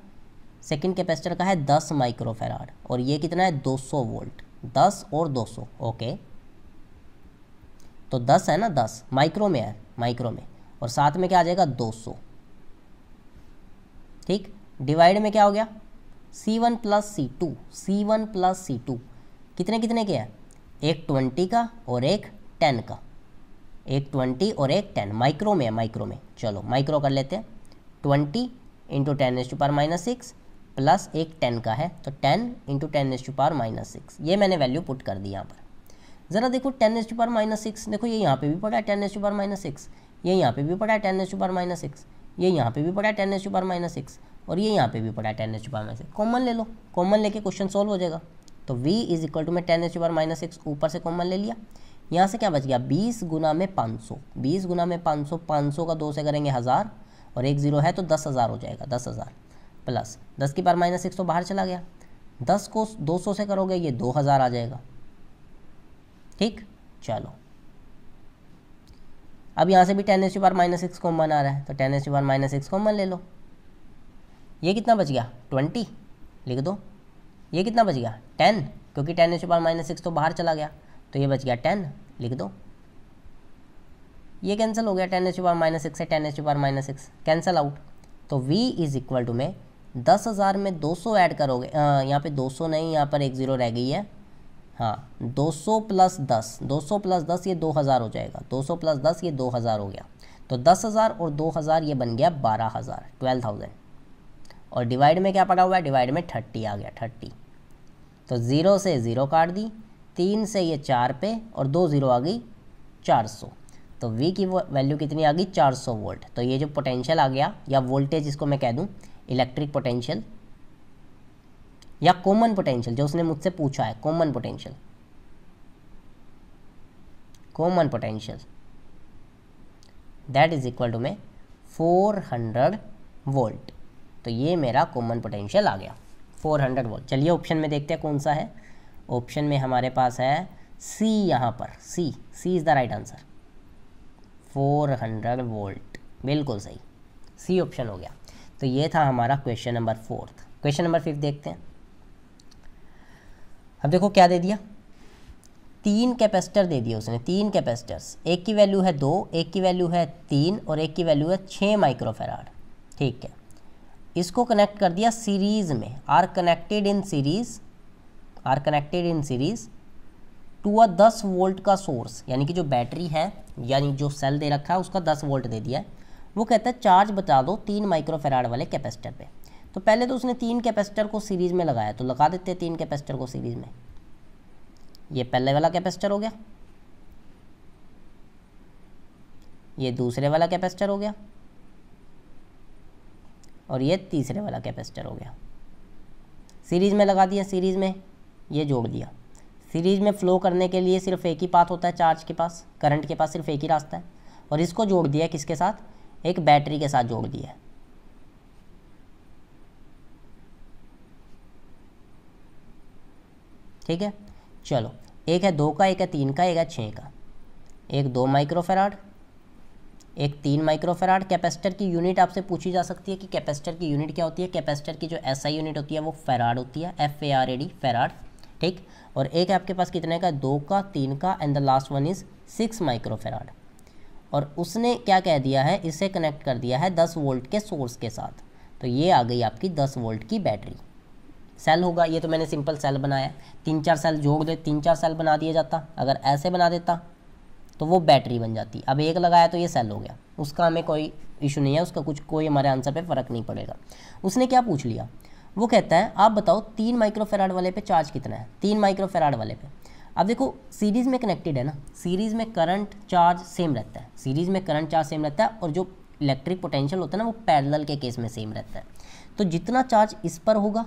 S1: सेकंड कैपेसिटर का है दस माइक्रोफेराड और ये कितना है दो सौ वोल्ट दस और दो सौ ओके तो दस है ना दस माइक्रो में है माइक्रो में और साथ में क्या आ जाएगा दो सौ ठीक डिवाइड में क्या हो गया C one plus C two C one plus C two कितने कितने के हैं एक ट्वेंटी का और एक टेन का एक ट्वेंटी और एक टेन माइक्रो में है माइक्रो में चलो माइक्रो कर लेते हैं twenty into ten S to power minus six plus एक टेन का है तो ten into ten S to power minus six ये मैंने वैल्यू पुट कर दी यहाँ पर ज़रा देखो ten S to power minus six देखो ये यहाँ पे भी पड़ा है ten S to power minus six ये यहाँ पे भी पड़ा है ten S to power minus six ये यहाँ पे भी पड़ा है ten S to power minus six और ये यहाँ पे भी पड़ा है ten S to power minus six common ले लो कॉमन लेके क्वेश्चन सोल्व हो जाएगा तो वी इज इक्वल टू मैं ten is power minus six ऊपर से कॉमन ले लिया यहाँ से क्या बच गया बीस गुना में पाँच सौ बीस गुना में पाँच सौ पाँच सौ का दो से करेंगे हज़ार और एक ज़ीरो है तो दस हज़ार हो जाएगा दस हज़ार प्लस दस की पार माइनस एक सौ बाहर चला गया दस को दो सौ से करोगे ये दो हज़ार आ जाएगा ठीक चलो अब यहाँ से भी ten is you power minus six common आ रहा है तो ten is you power minus six common ले लो ये कितना बच गया ट्वेंटी लिख दो ये कितना बच गया टेन क्योंकि ten is you power minus X तो बाहर चला गया तो ये बच गया टेन लिख दो ये कैंसिल हो गया ten is you power minus X है ten is you power minus X cancel out तो वी इज इक्वल टू में दस हज़ार में दो सौ ऐड करोगे यहाँ पे दो सौ नहीं यहाँ पर एक ज़ीरो रह गई है हाँ दो सौ प्लस दस दो सौ प्लस दस ये दो हज़ार हो जाएगा दो सौ प्लस दस ये दो हज़ार हो गया तो दस हज़ार और दो हज़ार ये बन गया बारह हज़ार ट्वेल्व थाउजेंड और डिवाइड में क्या पड़ा हुआ है डिवाइड में थर्टी आ गया थर्टी तो ज़ीरो से ज़ीरो काट दी तीन से ये चार पे और दो ज़ीरो आ गई चार सौ तो वी की वैल्यू कितनी आ गई चार सौ वोल्ट तो ये जो पोटेंशियल आ गया या वोल्टेज इसको मैं कह दूँ इलेक्ट्रिक पोटेंशियल या कॉमन पोटेंशियल जो उसने मुझसे पूछा है common potential common potential that is equal to four 400 volt तो ये मेरा कॉमन पोटेंशियल आ गया 400 वोल्ट चलिए ऑप्शन में देखते हैं कौन सा है ऑप्शन में हमारे पास है सी यहाँ पर C C is the right answer 400 volt बिल्कुल सही सी ऑप्शन हो गया तो ये था हमारा question number fourth question number fifth देखते हैं अब देखो क्या दे दिया तीन कैपेसिटर दे दिया उसने तीन कैपेसिटर्स एक की वैल्यू है दो एक की वैल्यू है तीन और एक की वैल्यू है छः माइक्रोफेराड ठीक है इसको कनेक्ट कर दिया सीरीज़ में are connected in series are connected in series to a दस वोल्ट का सोर्स यानी कि जो बैटरी है यानी जो सेल दे रखा है उसका दस वोल्ट दे दिया है वो कहता है चार्ज बता दो तीन माइक्रोफेराड वाले कैपेसिटर पे तो पहले तो उसने तीन कैपेसिटर को सीरीज़ में लगाया तो लगा देते हैं तीन कैपेसिटर को सीरीज़ में ये पहले वाला कैपेसिटर हो गया ये दूसरे वाला कैपेसिटर हो गया और ये तीसरे वाला कैपेसिटर हो गया सीरीज़ में लगा दिया सीरीज़ में ये जोड़ दिया सीरीज़ में फ़्लो करने के लिए सिर्फ एक ही पाथ होता है चार्ज के पास करंट के पास सिर्फ एक ही रास्ता है और इसको जोड़ दिया किसके साथ एक बैटरी के साथ जोड़ दिया ठीक है चलो एक है दो का एक है तीन का एक है छः का एक दो माइक्रोफेराड एक तीन माइक्रोफेराड कैपेसिटर की यूनिट आपसे पूछी जा सकती है कि कैपेसिटर की यूनिट क्या होती है कैपेसिटर की जो ऐसा SI यूनिट होती है वो फेराड होती है F A R A D farad ठीक और एक है आपके पास कितने का दो का तीन का and the last one is six microfarad और उसने क्या कह दिया है इसे कनेक्ट कर दिया है दस वोल्ट के सोर्स के साथ तो ये आ गई आपकी दस वोल्ट की बैटरी सेल होगा ये तो मैंने सिंपल सेल बनाया तीन चार सेल जोड़ दे तीन चार सेल बना दिया जाता अगर ऐसे बना देता तो वो बैटरी बन जाती अब एक लगाया तो ये सेल हो गया उसका हमें कोई इशू नहीं है उसका कुछ कोई हमारे आंसर पे फ़र्क नहीं पड़ेगा उसने क्या पूछ लिया वो कहता है आप बताओ तीन माइक्रोफेराड वाले पे चार्ज कितना है तीन माइक्रोफेराड वाले पे अब देखो सीरीज़ में कनेक्टेड है ना सीरीज़ में करंट चार्ज सेम रहता है सीरीज़ में करंट चार्ज सेम रहता है और जो इलेक्ट्रिक पोटेंशियल होता है ना वो पैरेलल के केस में सेम रहता है तो जितना चार्ज इस पर होगा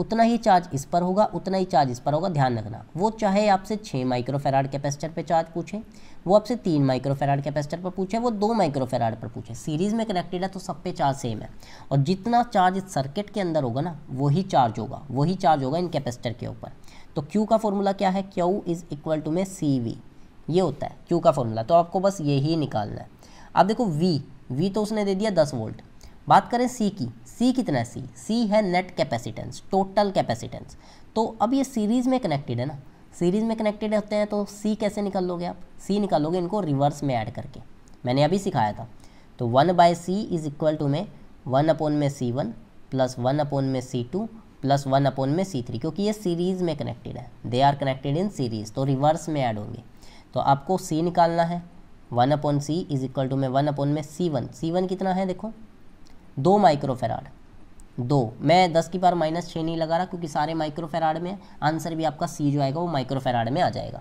S1: उतना ही चार्ज इस पर होगा उतना ही चार्ज इस पर होगा ध्यान रखना वो चाहे आपसे छः माइक्रोफेराड कैपेसिटर पर चार्ज पूछे वो आपसे तीन माइक्रोफेराड कैपेसिटर पर पूछे वो दो माइक्रोफेराड पर पूछे सीरीज़ में कनेक्टेड है तो सब पे चार्ज सेम है और जितना चार्ज इस सर्किट के अंदर होगा ना वही चार्ज होगा वही चार्ज होगा इन कैपेसिटर के ऊपर तो क्यू का फॉर्मूला क्या है क्यू इज़ इक्वल टू में सी वी ये होता है क्यू का फॉर्मूला तो आपको बस ये ही निकालना है अब देखो वी वी तो उसने दे दिया दस वोल्ट बात करें सी की सी कितना है सी सी है नेट कैपेसिटेंस टोटल कैपेसिटेंस तो अब ये सीरीज़ में कनेक्टेड है ना सीरीज़ में कनेक्टेड होते हैं तो सी कैसे निकाल लोगे आप सी निकालोगे इनको रिवर्स में ऐड करके मैंने अभी सिखाया था तो one by C is equal to में वन अपोन में C one plus one upon में C two plus one upon में सी थ्री क्योंकि ये सीरीज़ में कनेक्टेड है they are connected in series तो रिवर्स में ऐड होंगे तो आपको सी निकालना है one upon C is equal to में वन अपोन में सी वन सी वन कितना है देखो दो माइक्रोफेराड दो मैं दस की पार माइनस छः नहीं लगा रहा क्योंकि सारे माइक्रोफेराड में आंसर भी आपका सी जो आएगा वो माइक्रोफेराड में आ जाएगा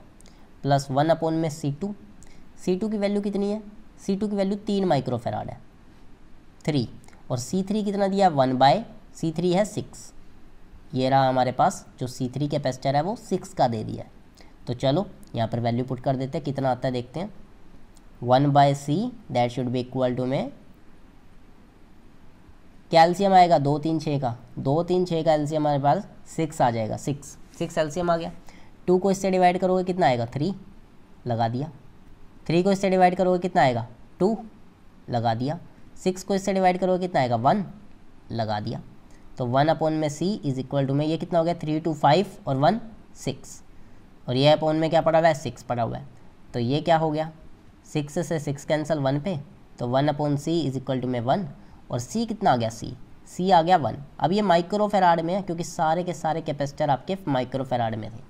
S1: प्लस वन अपोन में सी टू सी टू की वैल्यू कितनी है सी टू की वैल्यू तीन माइक्रोफेराड है थ्री और सी थ्री कितना दिया वन बाय सी थ्री है सिक्स ये रहा हमारे पास जो सी थ्री कैपेसिटर है वो सिक्स का दे दिया है तो चलो यहाँ पर वैल्यू पुट कर देते हैं कितना आता है देखते हैं one by C that should be equal to में कैल्शियम आएगा दो तीन छः का दो तीन छः का एल्शियम हमारे पास सिक्स आ जाएगा सिक्स सिक्स एल्शियम आ गया टू को इससे डिवाइड करोगे कितना आएगा थ्री लगा दिया थ्री को इससे डिवाइड करोगे कितना आएगा टू लगा दिया सिक्स को इससे डिवाइड करोगे कितना आएगा वन लगा दिया तो वन अपॉन में सी इज इक्वल टू में ये कितना हो गया थ्री टू फाइव और वन सिक्स और ये अपॉन में क्या पड़ा हुआ है सिक्स पड़ा हुआ है तो ये क्या हो गया सिक्स से सिक्स कैंसल वन पे तो one upon C is equal to में वन और सी कितना आ गया सी सी आ गया वन अब ये माइक्रो फेराड में है क्योंकि सारे के सारे कैपेसिटर आपके माइक्रो फेराड में थे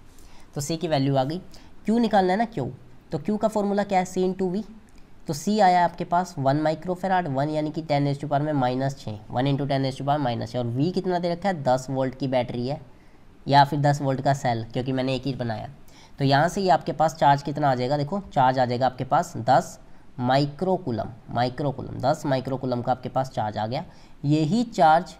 S1: तो सी की वैल्यू आ गई क्यू निकालना है ना क्यू तो क्यू का फॉर्मूला क्या है सी इन टू वी तो सी आया आपके पास वन माइक्रोफेराड वन यानी कि टेन एच टू पार में माइनस छः one into ten is to power minus छः और वी कितना दे रखा है दस वोल्ट की बैटरी है या फिर दस वोल्ट का सेल क्योंकि मैंने एक ही बनाया तो यहाँ से ये आपके पास चार्ज कितना आ जाएगा देखो चार्ज आ जाएगा आपके पास दस माइक्रोकुलम माइक्रोकुलम दस माइक्रोकुलम का आपके पास चार्ज आ गया यही चार्ज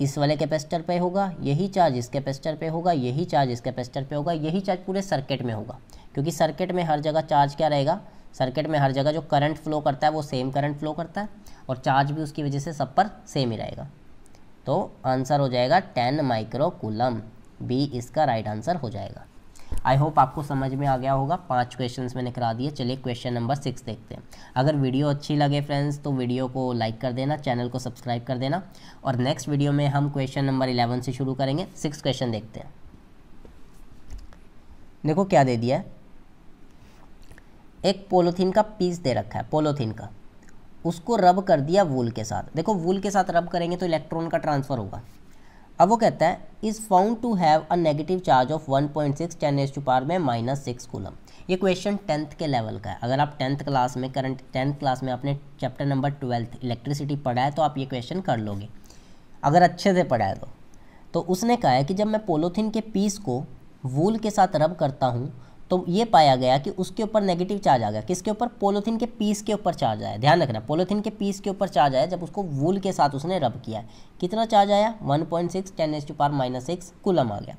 S1: इस वाले कैपेसिटर पे होगा यही चार्ज इस कैपेसिटर पे होगा यही चार्ज इस कैपेसिटर पे होगा यही चार्ज पूरे सर्किट में होगा क्योंकि सर्किट में हर जगह चार्ज क्या रहेगा सर्किट में हर जगह जो करंट फ्लो करता है वो सेम करंट फ्लो करता है और चार्ज भी उसकी वजह से सब पर सेम ही रहेगा तो आंसर हो जाएगा टेन माइक्रोकुलम बी इसका राइट आंसर हो जाएगा आई होप आपको समझ में आ गया होगा पांच क्वेश्चन मैंने करा दिए चलिए क्वेश्चन नंबर सिक्स देखते हैं अगर वीडियो अच्छी लगे फ्रेंड्स तो वीडियो को लाइक कर देना चैनल को सब्सक्राइब कर देना और नेक्स्ट वीडियो में हम क्वेश्चन नंबर इलेवन से शुरू करेंगे सिक्स क्वेश्चन देखते हैं देखो क्या दे दिया है एक पोलोथीन का पीस दे रखा है पोलोथीन का उसको रब कर दिया वूल के साथ देखो वूल के साथ रब करेंगे तो इलेक्ट्रॉन का ट्रांसफ़र होगा अब वो कहता है is found to have a negative charge of 1.6 point six ten is to power में माइनस सिक्स कूलम ये क्वेश्चन टेंथ के लेवल का है अगर आप टेंथ क्लास में करंट टेंथ क्लास में आपने चैप्टर नंबर ट्वेल्थ इलेक्ट्रिसिटी पढ़ा है तो आप ये क्वेश्चन कर लोगे अगर अच्छे से पढ़ा है तो तो उसने कहा है कि जब मैं पोलोथीन के पीस को वूल के साथ रब करता हूँ तो ये पाया गया कि उसके ऊपर नेगेटिव चार्ज आ गया किसके ऊपर पोलोथिन के पीस के ऊपर चार्ज आया ध्यान रखना पोलोथिन के पीस के ऊपर चार्ज आया जब उसको वूल के साथ उसने रब किया कितना चार्ज आया one point six ten S to power minus six coulomb आ गया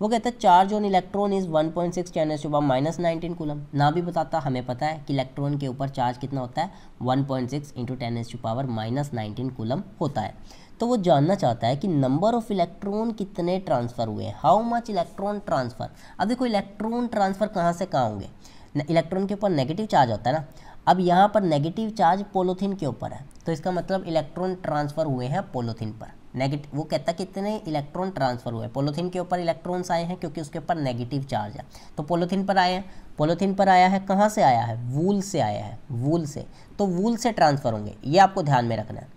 S1: वो कहता है charge on electron is one point six ten S to power minus nineteen coulomb ना भी बताता हमें पता है कि इलेक्ट्रॉन के ऊपर चार्ज कितना होता है one point six into ten S to power minus nineteen coulomb होता है तो वो जानना चाहता है कि नंबर ऑफ इलेक्ट्रॉन कितने ट्रांसफ़र हुए हैं हाउ मच इलेक्ट्रॉन ट्रांसफ़र अब देखो इलेक्ट्रॉन ट्रांसफ़र कहाँ से कहाँ होंगे इलेक्ट्रॉन के ऊपर नेगेटिव चार्ज होता है ना अब यहाँ पर नेगेटिव चार्ज पोलोथीन के ऊपर है तो इसका मतलब इलेक्ट्रॉन ट्रांसफ़र हुए हैं पोलोथीन पर नेगेटिव वो कहता है कितने इलेक्ट्रॉन ट्रांसफ़र हुए पोलोथीन के ऊपर इलेक्ट्रॉन्स आए हैं क्योंकि उसके ऊपर नेगेटिव चार्ज है तो पोलोथीन पर आए हैं पोलोथीन पर आया है कहाँ से आया है वूल से आया है वूल से तो वूल से ट्रांसफ़र होंगे ये आपको ध्यान में रखना है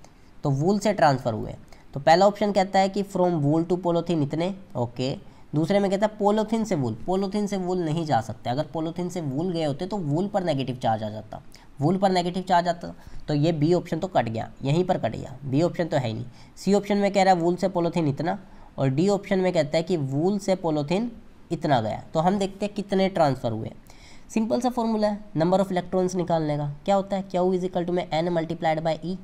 S1: तो वूल से ट्रांसफ़र हुए तो पहला ऑप्शन कहता है कि फ्रॉम वूल टू पोलोथीन इतने ओके दूसरे में कहता है पोलोथीन से वूल पोलोथीन से वूल नहीं जा सकते अगर पोलोथीन से वूल गए होते तो वूल पर नेगेटिव चार्ज आ जाता वूल पर नेगेटिव चार्ज आता तो ये बी ऑप्शन तो कट गया यहीं पर कट गया बी ऑप्शन तो है ही नहीं सी ऑप्शन में कह रहा है वूल से पोलोथीन इतना और डी ऑप्शन में कहता है कि वूल से पोलोथीन इतना गया तो हम देखते हैं कितने ट्रांसफ़र हुए सिंपल सा फॉर्मूला है नंबर ऑफ इलेक्ट्रॉन्स निकालने का क्या होता है क्यू इज इक्वल टू में एन मल्टीप्लाइड बाई ई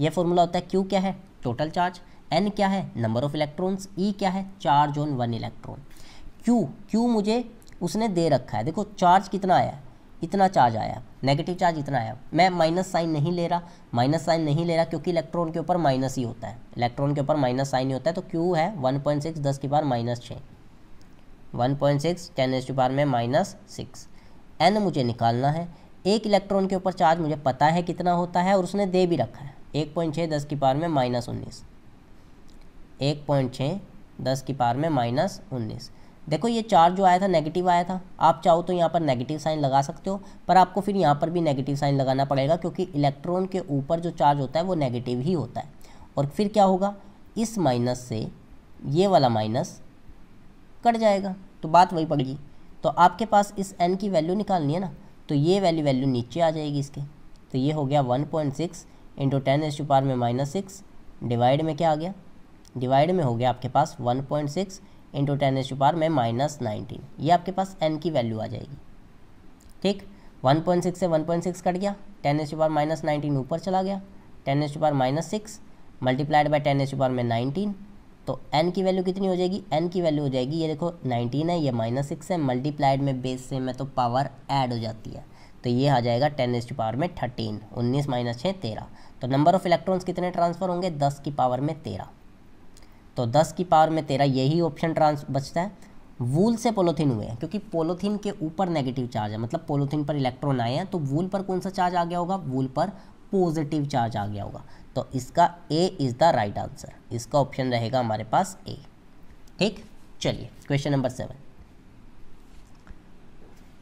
S1: ये फॉर्मूला होता है क्यू क्या है टोटल चार्ज एन क्या है नंबर ऑफ इलेक्ट्रॉन्स ई क्या है charge on one electron Q Q मुझे उसने दे रखा है देखो चार्ज कितना आया इतना चार्ज आया नेगेटिव चार्ज इतना आया मैं माइनस साइन नहीं ले रहा माइनस साइन नहीं ले रहा क्योंकि इलेक्ट्रॉन के ऊपर माइनस ही होता है इलेक्ट्रॉन के ऊपर माइनस साइन ही होता है तो क्यू है वन पॉइंट सिक्स दस के पार माइनस छः one point six ten is के पार में माइनस सिक्स एन मुझे निकालना है एक इलेक्ट्रॉन के ऊपर चार्ज मुझे पता है कितना होता है और उसने दे भी रखा है एक पॉइंट छः दस की पार में माइनस उन्नीस एक पॉइंट छः दस की पार में माइनस उन्नीस देखो ये चार्ज जो आया था नेगेटिव आया था आप चाहो तो यहाँ पर नेगेटिव साइन लगा सकते हो पर आपको फिर यहाँ पर भी नेगेटिव साइन लगाना पड़ेगा क्योंकि इलेक्ट्रॉन के ऊपर जो चार्ज होता है वो नेगेटिव ही होता है और फिर क्या होगा इस माइनस से ये वाला माइनस कट जाएगा तो बात वही पड़ेगी तो आपके पास इस एन की वैल्यू निकालनी है ना तो ये वैल्यू वैल्यू नीचे आ जाएगी इसके तो ये हो गया one point six into ten S to power में माइनस सिक्स डिवाइड में क्या आ गया डिवाइड में हो गया आपके पास one point six into ten S to power में माइनस नाइनटीन ये आपके पास एन की वैल्यू आ जाएगी ठीक वन पॉइंट सिक्स से वन पॉइंट सिक्स कट गया ten S to power minus nineteen ऊपर चला गया ten S to power minus six multiplied by ten S to power में नाइनटीन तो एन की वैल्यू कितनी हो जाएगी एन की वैल्यू हो जाएगी ये देखो नाइनटीन है ये माइनस सिक्स है मल्टीप्लाइड में बेस से मैं तो पावर ऐड हो जाती है तो ये आ जाएगा टेन एस टू पावर में थर्टीन उन्नीस माइनस छः तेरह तो नंबर ऑफ इलेक्ट्रॉन्स कितने ट्रांसफ़र होंगे दस की पावर में तेरह तो दस की पावर में तेरह यही ऑप्शन ट्रांस बचता है वूल से पोलोथीन हुए हैं क्योंकि पोलोथीन के ऊपर नेगेटिव चार्ज है मतलब पोलोथीन पर इलेक्ट्रॉन आए हैं तो वूल पर कौन सा चार्ज आ गया होगा वूल पर पॉजिटिव चार्ज आ गया होगा तो इसका A is the right answer इसका ऑप्शन रहेगा हमारे पास ए ठीक चलिए question number seven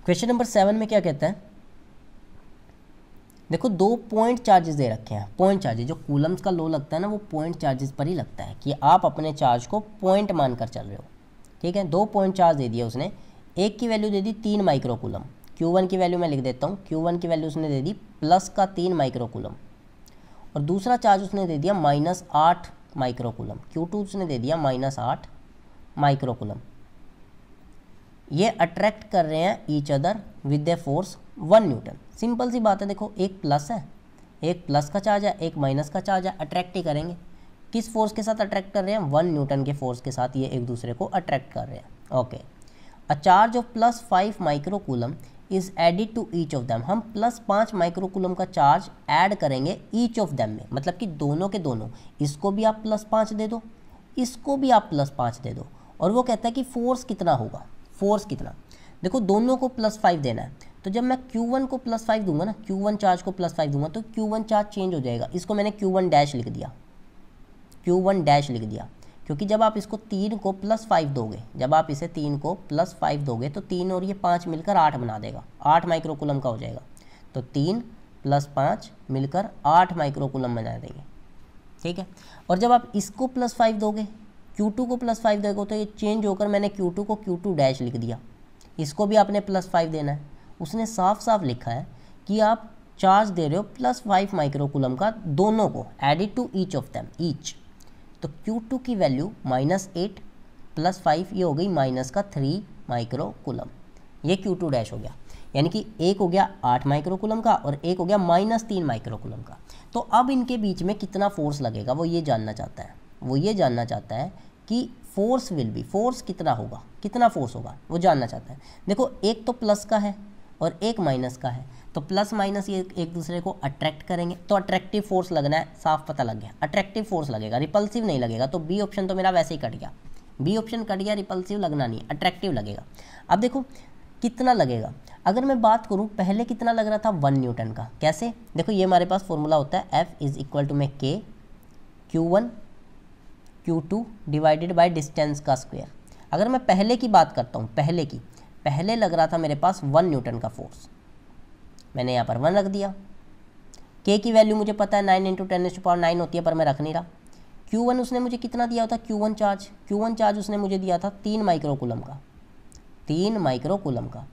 S1: question number seven में क्या कहता है देखो दो पॉइंट चार्जेस दे रखे हैं पॉइंट चार्जेस जो कूलम्स का लो लगता है ना वो पॉइंट चार्जेस पर ही लगता है कि आप अपने चार्ज को पॉइंट मानकर चल रहे हो ठीक है दो पॉइंट चार्ज दे दिया उसने एक की वैल्यू दे दी तीन माइक्रोकुलम क्यू वन की वैल्यू मैं लिख देता हूँ क्यू वन की वैल्यू उसने दे दी प्लस का तीन माइक्रोकुलम और दूसरा चार्ज उसने दे दिया माइनस आठ माइक्रोकुलम क्यू टू उसने दे दिया माइनस आठ माइक्रोकुलम ये अट्रैक्ट कर रहे हैं each other with the force one newton simple सी बात है देखो एक प्लस है एक प्लस का चार्ज है एक माइनस का चार्ज है अट्रैक्ट ही करेंगे किस फोर्स के साथ अट्रैक्ट कर रहे हैं वन न्यूटन के फोर्स के साथ ये एक दूसरे को अट्रैक्ट कर रहे हैं okay a charge of plus five microcoulomb is added to each of them हम प्लस पाँच माइक्रोकुलम का चार्ज ऐड करेंगे ईच ऑफ दैम में मतलब कि दोनों के दोनों इसको भी आप प्लस पाँच दे दो इसको भी आप प्लस पाँच दे दो और वो कहता है कि फोर्स कितना होगा फोर्स कितना देखो दोनों को प्लस फाइव देना है तो जब मैं Q1 को प्लस फाइव दूंगा ना Q1 चार्ज को प्लस फाइव दूंगा तो Q1 चार्ज चेंज हो जाएगा इसको मैंने Q1 डैश लिख दिया Q1 डैश लिख दिया क्योंकि जब आप इसको तीन को प्लस फाइव दोगे जब आप इसे तीन को प्लस फाइव दोगे तो तीन और ये पाँच मिलकर आठ बना देगा आठ माइक्रोकुलम का हो जाएगा तो तीन प्लस पाँच मिलकर आठ माइक्रोकुलम बना देंगे ठीक है और जब आप इसको प्लस फाइव दोगे Q2 को प्लस फाइव दोगे तो ये चेंज होकर मैंने Q2 को Q2 डैश लिख दिया इसको भी आपने प्लस फाइव देना है उसने साफ साफ लिखा है कि आप चार्ज दे रहे हो प्लस फाइव माइक्रोकुलम का दोनों को added to each of them each तो Q2 की value minus eight plus five ये हो गई माइनस का थ्री माइक्रोकुलम ये Q2 डैश हो गया यानी कि एक हो गया आठ माइक्रोकुलम का और एक हो गया माइनस तीन माइक्रोकुलम का तो अब इनके बीच में कितना फोर्स लगेगा वो ये जानना चाहता है वो ये जानना चाहता है कि फोर्स विल बी फोर्स कितना होगा कितना फोर्स होगा वो जानना चाहता है देखो एक तो प्लस का है और एक माइनस का है तो प्लस माइनस ये एक दूसरे को अट्रैक्ट करेंगे तो अट्रैक्टिव फोर्स लगना है साफ पता लग गया अट्रैक्टिव फोर्स लगेगा रिपल्सिव नहीं लगेगा तो बी ऑप्शन तो मेरा वैसे ही कट गया बी ऑप्शन कट गया रिपल्सिव लगना नहीं अट्रैक्टिव लगेगा अब देखो कितना लगेगा अगर मैं बात करूँ पहले कितना लग रहा था वन न्यूटन का कैसे देखो ये हमारे पास फॉर्मूला होता है एफ इज़ इक्वल टू मै K Q one Q two divided by distance का स्क्वेयर अगर मैं पहले की बात करता हूँ पहले की पहले लग रहा था मेरे पास वन न्यूटन का फोर्स मैंने यहाँ पर वन रख दिया के की वैल्यू मुझे पता है nine into ten is power nine होती है पर मैं रख नहीं रहा क्यू वन उसने मुझे कितना दिया था Q one charge Q one charge उसने मुझे दिया था तीन माइक्रोकुलम का तीन माइक्रोकुलम का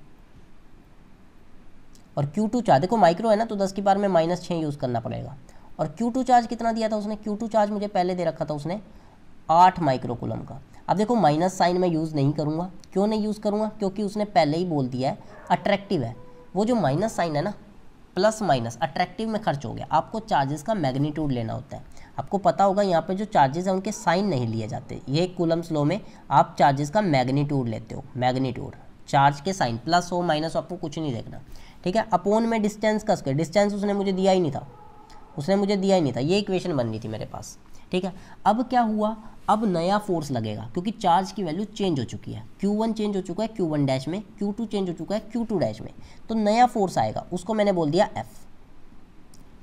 S1: और क्यू टू चार्ज देखो माइक्रो है ना तो दस की बार में माइनस छः यूज़ करना पड़ेगा और क्यू टू चार्ज कितना दिया था उसने क्यू टू चार्ज मुझे पहले दे रखा था उसने आठ माइक्रोकुलम का अब देखो माइनस साइन मैं यूज़ नहीं करूँगा क्यों नहीं यूज़ करूँगा क्योंकि उसने पहले ही बोल दिया है अट्रैक्टिव है वो जो माइनस साइन है ना प्लस माइनस अट्रैक्टिव में खर्च हो गया आपको चार्जेस का मैग्नीट्यूड लेना होता है आपको पता होगा यहाँ पे जो चार्जेस हैं उनके साइन नहीं लिए जाते ये कुलम स्लो में आप चार्जेस का मैग्नीट्यूड लेते हो मैग्नीट्यूड चार्ज के साइन प्लस हो माइनस हो आपको कुछ नहीं देखना ठीक है अपोन में डिस्टेंस कस के डिस्टेंस उसने मुझे दिया ही नहीं था उसने मुझे दिया ही नहीं था ये इक्वेशन बन रही थी मेरे पास ठीक है अब क्या हुआ अब नया फोर्स लगेगा क्योंकि चार्ज की वैल्यू चेंज हो चुकी है Q1 चेंज हो चुका है Q1 डैश में Q2 चेंज हो चुका है Q2 डैश में तो नया फोर्स आएगा उसको मैंने बोल दिया F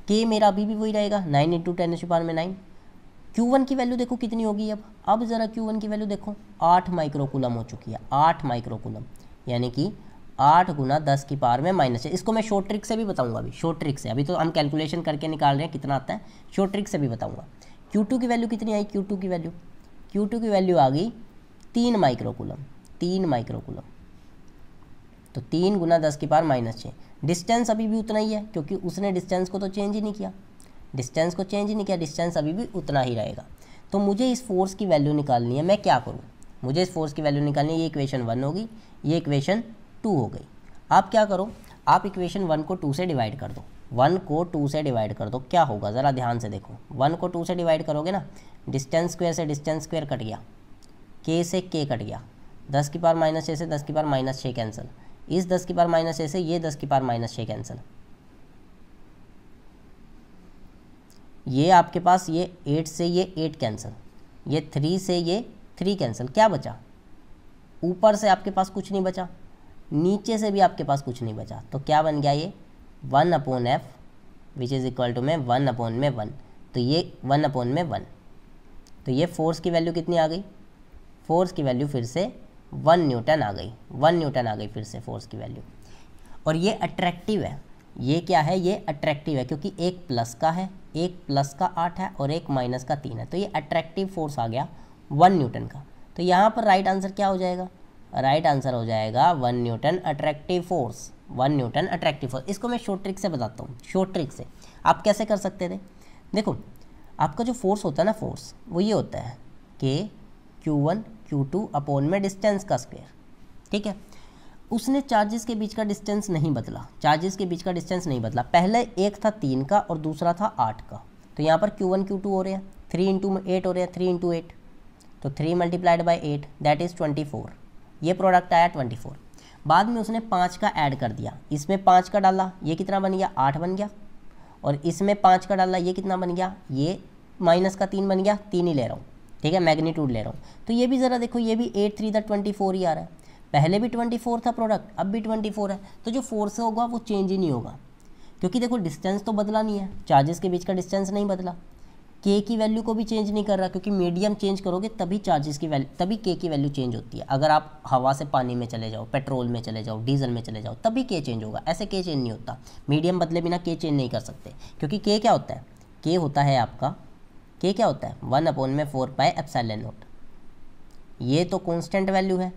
S1: के मेरा अभी भी वही रहेगा नाइन इंटू टेन एच पार में नाइन क्यू वन की वैल्यू देखो कितनी होगी अब अब ज़रा क्यू वन की वैल्यू देखो आठ माइक्रोकुलम हो चुकी है आठ माइक्रोकुलम यानी कि आठ गुना दस की पार में माइनस है इसको मैं शॉर्ट ट्रिक से भी बताऊंगा अभी शॉर्ट ट्रिक से अभी तो हम कैलकुलेशन करके निकाल रहे हैं कितना आता है शॉर्ट ट्रिक से भी बताऊंगा क्यू टू की वैल्यू कितनी आई क्यू टू की वैल्यू क्यू टू की वैल्यू आ गई तीन माइक्रोकुलम तीन माइक्रोकुलम तो तीन गुना दस की पार माइनस छः डिस्टेंस अभी भी उतना ही है क्योंकि उसने डिस्टेंस को तो चेंज ही नहीं किया डिस्टेंस को चेंज ही नहीं किया डिस्टेंस अभी भी उतना ही रहेगा तो मुझे इस फोर्स की वैल्यू निकालनी है मैं क्या करूँ मुझे इस फोर्स की वैल्यू निकालनी है ये इक्वेशन वन होगी ये इक्वेशन टू हो गई आप क्या करो आप इक्वेशन वन को टू से डिवाइड कर दो वन को टू से डिवाइड कर दो क्या होगा ज़रा ध्यान से देखो वन को टू से डिवाइड करोगे ना डिस्टेंस स्क्वेयर से डिस्टेंस स्क्वेयर कट गया के से के कट गया दस की पार माइनस छः से दस की पार माइनस छः कैंसिल इस दस की पार माइनस छः से ये दस की पार माइनस छः कैंसिल ये आपके पास ये एट से ये एट कैंसिल ये थ्री से ये थ्री कैंसिल क्या बचा ऊपर से आपके पास कुछ नहीं बचा नीचे से भी आपके पास कुछ नहीं बचा तो क्या बन गया ये one upon F which is equal to में वन अपोन में वन तो ये वन अपोन में वन तो ये फोर्स की वैल्यू कितनी आ गई फोर्स की वैल्यू फिर से वन न्यूटन आ गई वन न्यूटन आ गई फिर से फोर्स की वैल्यू और ये अट्रैक्टिव है ये क्या है ये अट्रैक्टिव है क्योंकि एक प्लस का है एक प्लस का आठ है और एक माइनस का तीन है तो ये अट्रैक्टिव फोर्स आ गया वन न्यूटन का तो यहाँ पर राइट आंसर क्या हो जाएगा राइट आंसर हो जाएगा one newton attractive force one newton attractive force इसको मैं शॉर्ट ट्रिक से बताता हूँ शॉर्ट ट्रिक से आप कैसे कर सकते थे देखो आपका जो फोर्स होता है ना फोर्स वो ये होता है के Q one Q two upon में डिस्टेंस का स्क्वेयर ठीक है उसने चार्जेस के बीच का डिस्टेंस नहीं बदला चार्जेस के बीच का डिस्टेंस नहीं बदला पहले एक था तीन का और दूसरा था आठ का तो यहाँ पर क्यू वन क्यू टू हो रहे हैं थ्री इंटू एट हो रहे हैं थ्री इंटू एट तो three multiplied by eight that is twenty four ये प्रोडक्ट आया ट्वेंटी फोर बाद में उसने पाँच का ऐड कर दिया इसमें पाँच का डाला ये कितना बन गया आठ बन गया और इसमें पाँच का डाला ये कितना बन गया ये माइनस का तीन बन गया तीन ही ले रहा हूँ ठीक है मैग्नीट्यूड ले रहा हूँ तो ये भी ज़रा देखो ये भी एट थ्री था ट्वेंटी फोर ही आ रहा है पहले भी ट्वेंटी फोर था प्रोडक्ट अब भी ट्वेंटी फोर है तो जो फोर्स होगा वो चेंज ही नहीं होगा क्योंकि देखो डिस्टेंस तो बदला नहीं है चार्जेस के बीच का डिस्टेंस नहीं बदला के की वैल्यू को भी चेंज नहीं कर रहा क्योंकि मीडियम चेंज करोगे तभी चार्जेस की वैल्यू तभी के की वैल्यू चेंज होती है अगर आप हवा से पानी में चले जाओ पेट्रोल में चले जाओ डीजल में चले जाओ तभी के चेंज होगा ऐसे के चेंज नहीं होता मीडियम बदले बिना के चेंज नहीं कर सकते क्योंकि के क्या होता है के होता है आपका के क्या होता है वन अपॉन में फोर पाए एप्सैलन नोट ये तो कॉन्स्टेंट वैल्यू है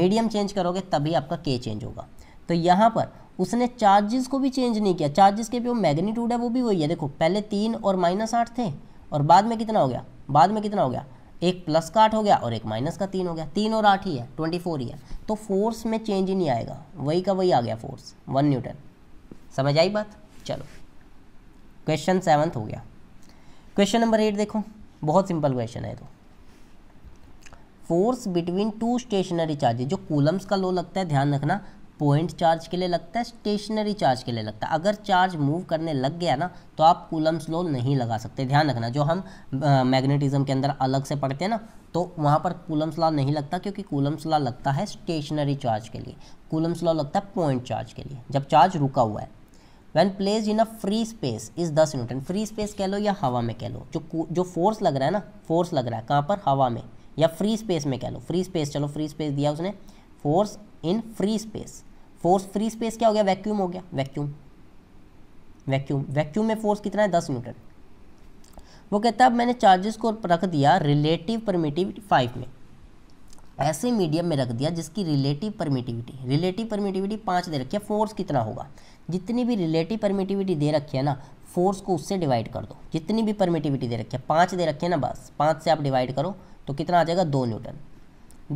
S1: मीडियम चेंज करोगे तभी आपका के चेंज होगा तो यहाँ पर उसने चार्जेस को भी चेंज नहीं किया चार्जेस के जो मैग्नीट्यूड है वो भी वही है देखो पहले तीन और माइनस आठ थे और बाद में कितना हो गया बाद में कितना हो गया एक प्लस का आठ हो गया और एक माइनस का तीन हो गया तीन और आठ ही है ट्वेंटी फोर ही है तो फोर्स में चेंज ही नहीं आएगा वही का वही आ गया फोर्स वन न्यूटन समझ आई बात चलो क्वेश्चन सेवन्थ हो गया क्वेश्चन नंबर एट देखो बहुत सिंपल क्वेश्चन है तो force between two stationary charges जो कूलम्स का लो लगता है ध्यान रखना पॉइंट चार्ज के लिए लगता है स्टेशनरी चार्ज के लिए लगता है अगर चार्ज मूव करने लग गया ना तो आप कूलम्स लो नहीं लगा सकते ध्यान रखना जो हम मैग्नेटिज्म के अंदर अलग से पढ़ते हैं ना तो वहाँ पर कूलम्स लॉ नहीं लगता क्योंकि कूलम्स लॉ लगता है स्टेशनरी चार्ज के लिए कूलम्स लॉ लगता है पॉइंट चार्ज के लिए जब चार्ज रुका हुआ है when placed in a free space is दस न्यूटन फ्री स्पेस कह लो या हवा में कह लो जो जो फोर्स लग रहा है ना फोर्स लग रहा है कहाँ पर हवा में या फ्री स्पेस में कह लो फ्री स्पेस चलो फ्री स्पेस दिया उसने force in free space force free space क्या हो गया वैक्यूम हो गया वैक्यूम वैक्यूम वैक्यूम में फोर्स कितना है दस न्यूटन वो कहता है मैंने चार्जेस को रख दिया रिलेटिव परमिटिविटी फाइव में ऐसे मीडियम में रख दिया जिसकी रिलेटिव परमिटिविटी रिलेटिव परमिटिविटी पाँच दे रखी है फोर्स कितना होगा जितनी भी रिलेटिव परमिटिविटी दे रखी है ना फोर्स को उससे डिवाइड कर दो जितनी भी परमिटिविटी दे रखी है पाँच दे रखी है ना बस पाँच से आप डिवाइड करो तो कितना आ जाएगा दो न्यूटन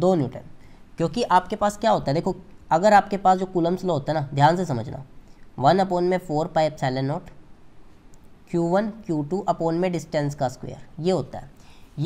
S1: दो न्यूटन क्योंकि आपके पास क्या होता है देखो अगर आपके पास जो कुलम्स लॉ होता है ना ध्यान से समझना वन अपोन में four pi epsilon naught Q one Q two upon में डिस्टेंस का स्क्वायर ये होता है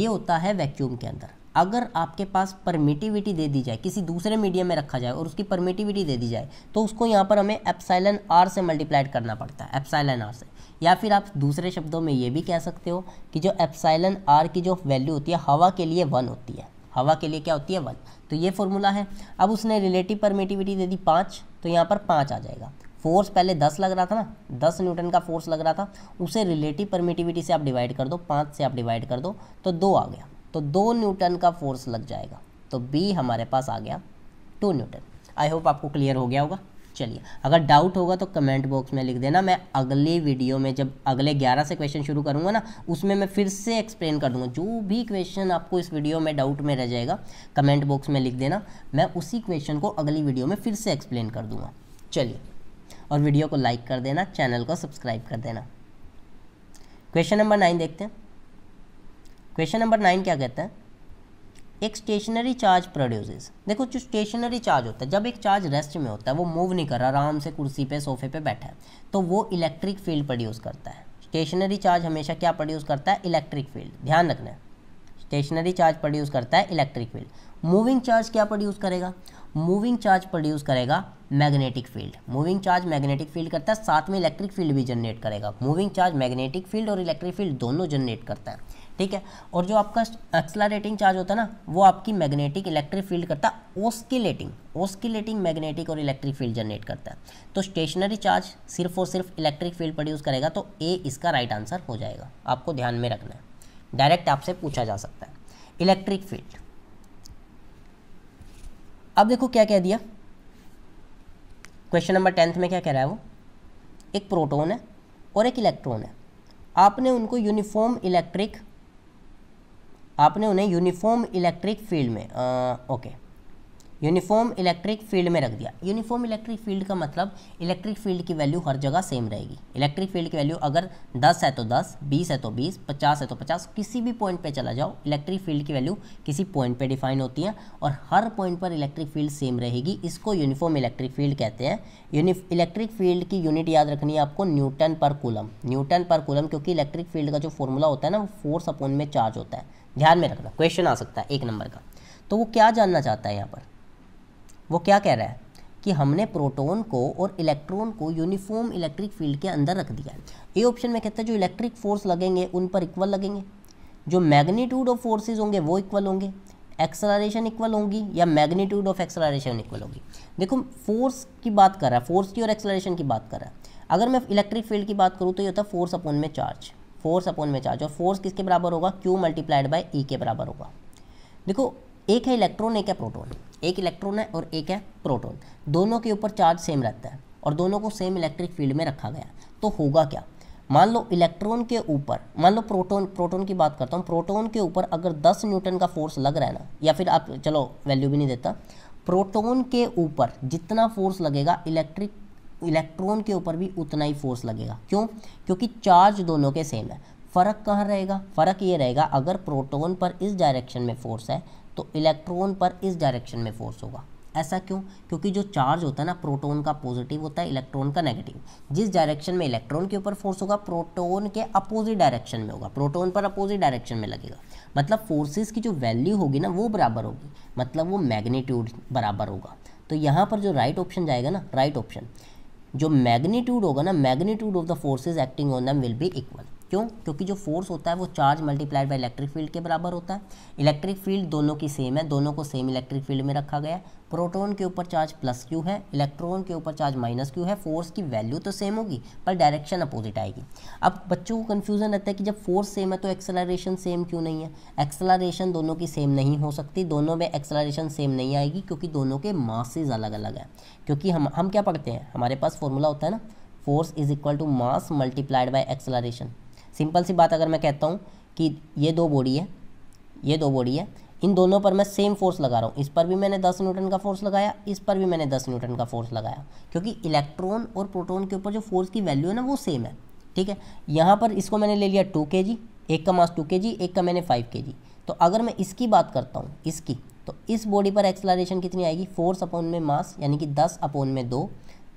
S1: ये होता है वैक्यूम के अंदर अगर आपके पास परमिटिविटी दे दी जाए किसी दूसरे मीडियम में रखा जाए और उसकी परमिटिविटी दे दी जाए तो उसको यहाँ पर हमें एप्साइलन आर से मल्टीप्लाइड करना पड़ता है एप्साइलन आर से या फिर आप दूसरे शब्दों में ये भी कह सकते हो कि जो एप्साइलन आर की जो वैल्यू होती है हवा के लिए वन होती है हवा के लिए क्या होती है वन तो ये फॉर्मूला है अब उसने रिलेटिव परमिटिविटी दे दी पाँच तो यहाँ पर पाँच आ जाएगा फोर्स पहले दस लग रहा था ना दस न्यूटन का फोर्स लग रहा था उसे रिलेटिव परमिटिविटी से आप डिवाइड कर दो पाँच से आप डिवाइड कर दो तो दो आ गया तो दो न्यूटन का फोर्स लग जाएगा तो बी हमारे पास आ गया टू न्यूटन आई होप आपको क्लियर हो गया होगा चलिए अगर डाउट होगा तो कमेंट बॉक्स में लिख देना मैं अगले वीडियो में जब अगले ग्यारह से क्वेश्चन शुरू करूंगा ना उसमें मैं फिर से एक्सप्लेन कर दूंगा जो भी क्वेश्चन आपको इस वीडियो में डाउट में रह जाएगा कमेंट बॉक्स में लिख देना मैं उसी क्वेश्चन को अगली वीडियो में फिर से एक्सप्लेन कर दूंगा चलिए और वीडियो को लाइक कर देना चैनल को सब्सक्राइब कर देना क्वेश्चन नंबर नाइन देखते हैं क्वेश्चन नंबर नाइन क्या कहता है एक स्टेशनरी चार्ज प्रोड्यूसेस देखो जो स्टेशनरी चार्ज होता है जब एक चार्ज रेस्ट में होता है वो मूव नहीं कर रहा आराम से कुर्सी पे सोफे पे बैठा है तो वो इलेक्ट्रिक फील्ड प्रोड्यूस करता है स्टेशनरी चार्ज हमेशा क्या प्रोड्यूस करता है इलेक्ट्रिक फील्ड ध्यान रखना स्टेशनरी चार्ज प्रोड्यूस करता है इलेक्ट्रिक फील्ड मूविंग चार्ज क्या प्रोड्यूस करेगा मूविंग चार्ज प्रोड्यूस करेगा magnetic field moving charge magnetic field करता है साथ में इलेक्ट्रिक फील्ड भी जनरेट करेगा मूविंग चार्ज मैग्नेटिक फील्ड और इलेक्ट्रिक फील्ड दोनों जनरेट करता है ठीक है और जो आपका एक्सलारेटिंग चार्ज होता है ना वो आपकी मैग्नेटिक इलेक्ट्रिक फील्ड करता है ओस्किलेटिंग ओस्किलेटिंग मैग्नेटिक और इलेक्ट्रिक फील्ड जनरेट करता है तो स्टेशनरी चार्ज सिर्फ और सिर्फ इलेक्ट्रिक फील्ड प्रोड्यूस करेगा तो ए इसका राइट आंसर हो जाएगा आपको ध्यान में रखना है डायरेक्ट आपसे पूछा जा सकता है इलेक्ट्रिक फील्ड अब देखो क्या कह दिया क्वेश्चन नंबर टेंथ में क्या कह रहा है वो एक प्रोटोन है और एक इलेक्ट्रॉन है आपने उनको यूनिफॉर्म इलेक्ट्रिक आपने उन्हें यूनिफॉर्म इलेक्ट्रिक फील्ड में आ, ओके यूनिफॉर्म इलेक्ट्रिक फील्ड में रख दिया यूनिफॉर्म इलेक्ट्रिक फील्ड का मतलब इलेक्ट्रिक फील्ड की वैल्यू हर जगह सेम रहेगी इलेक्ट्रिक फील्ड की वैल्यू अगर 10 है तो 10, 20 है तो 20, 50 है तो 50 किसी भी पॉइंट पे चला जाओ इलेक्ट्रिक फील्ड की वैल्यू किसी पॉइंट पे डिफाइन होती है और हर पॉइंट पर इलेक्ट्रिक फील्ड सेम रहेगी इसको यूनिफॉर्म इलेक्ट्रिक फील्ड कहते हैं इलेक्ट्रिक फील्ड की यूनिट याद रखनी है आपको न्यूटन पर कूलम न्यूटन पर कूलम क्योंकि इलेक्ट्रिक फील्ड का जो फॉर्मूला होता है ना वो फोर्स अपॉन में चार्ज होता है ध्यान में रखना क्वेश्चन आ सकता है एक नंबर का तो वो क्या जानना चाहता है यहाँ पर वो क्या कह रहा है कि हमने प्रोटोन को और इलेक्ट्रॉन को यूनिफॉर्म इलेक्ट्रिक फील्ड के अंदर रख दिया है ए ऑप्शन में कहता है जो इलेक्ट्रिक फोर्स लगेंगे उन पर इक्वल लगेंगे जो मैग्नीट्यूड ऑफ फोर्सेज होंगे वो इक्वल होंगे एक्सलरेशन इक्वल होंगी या मैग्नीट्यूड ऑफ एक्सलरेशन इक्वल होगी देखो फोर्स की बात कर रहा है फोर्स की और एक्सलरेशन की बात कर रहा है अगर मैं इलेक्ट्रिक फील्ड की बात करूँ तो ये होता है फोर्स अपॉन में चार्ज फोर्स अपॉन में चार्ज और फोर्स किसके बराबर होगा क्यू मल्टीप्लाइड बाई ई के बराबर होगा देखो एक है इलेक्ट्रॉन एक है प्रोटॉन एक इलेक्ट्रॉन है और एक है प्रोटॉन दोनों के ऊपर चार्ज सेम रहता है और दोनों को सेम इलेक्ट्रिक फील्ड में रखा गया तो होगा क्या मान लो इलेक्ट्रॉन के ऊपर मान लो प्रोटोन प्रोटोन की बात करता हूँ प्रोटोन के ऊपर अगर दस न्यूटन का फोर्स लग रहा है ना या फिर आप चलो वैल्यू भी नहीं देता प्रोटोन के ऊपर जितना फोर्स लगेगा इलेक्ट्रिक इलेक्ट्रॉन के ऊपर भी उतना ही फोर्स लगेगा क्यों क्योंकि चार्ज दोनों के सेम है फ़र्क कहाँ रहेगा फ़र्क ये रहेगा अगर प्रोटॉन पर इस डायरेक्शन में फोर्स है तो इलेक्ट्रॉन पर इस डायरेक्शन में फोर्स होगा ऐसा क्यों क्योंकि जो चार्ज होता है ना प्रोटॉन का पॉजिटिव होता है इलेक्ट्रॉन का नेगेटिव जिस डायरेक्शन में इलेक्ट्रॉन के ऊपर फोर्स होगा प्रोटॉन के अपोजिट डायरेक्शन में होगा प्रोटॉन पर अपोजिट डायरेक्शन में लगेगा मतलब फोर्सेस की जो वैल्यू होगी ना वो बराबर होगी मतलब वो मैग्नीट्यूड बराबर होगा तो यहाँ पर जो राइट ऑप्शन जाएगा ना राइट ऑप्शन जो मैग्नीट्यूड होगा ना magnitude of the forces acting on them will be equal क्यों क्योंकि जो फोर्स होता है वो charge multiplied by electric field के बराबर होता है इलेक्ट्रिक फील्ड दोनों की सेम है दोनों को सेम इलेक्ट्रिक फील्ड में रखा गया है प्रोटोन के ऊपर चार्ज प्लस क्यू है इलेक्ट्रॉन के ऊपर चार्ज माइनस क्यू है फोर्स की वैल्यू तो सेम होगी पर डायरेक्शन अपोजिट आएगी अब बच्चों को कन्फ्यूज़न रहता है कि जब फोर्स सेम है तो एक्सेलरेशन सेम क्यों नहीं है एक्सेलरेशन दोनों की सेम नहीं हो सकती दोनों में एक्सेलरेशन सेम नहीं आएगी क्योंकि दोनों के मासेज अलग अलग हैं क्योंकि हम हम क्या पढ़ते हैं हमारे पास फॉर्मूला होता है ना force is equal to mass multiplied by acceleration simple सी बात अगर मैं कहता हूँ कि ये दो बॉडी है ये दो बॉडी है इन दोनों पर मैं सेम फोर्स लगा रहा हूँ इस पर भी मैंने दस न्यूटन का फोर्स लगाया इस पर भी मैंने दस न्यूटन का फोर्स लगाया क्योंकि इलेक्ट्रॉन और प्रोटॉन के ऊपर जो फोर्स की वैल्यू है ना वो सेम है ठीक है यहाँ पर इसको मैंने ले लिया टू के जी एक का मास टू के जी एक का मैंने फाइव के जी तो अगर मैं इसकी बात करता हूँ इसकी तो इस बॉडी पर एक्सलारेशन कितनी आएगी फोर्स अपोन में मास यानी कि दस अपोन में दो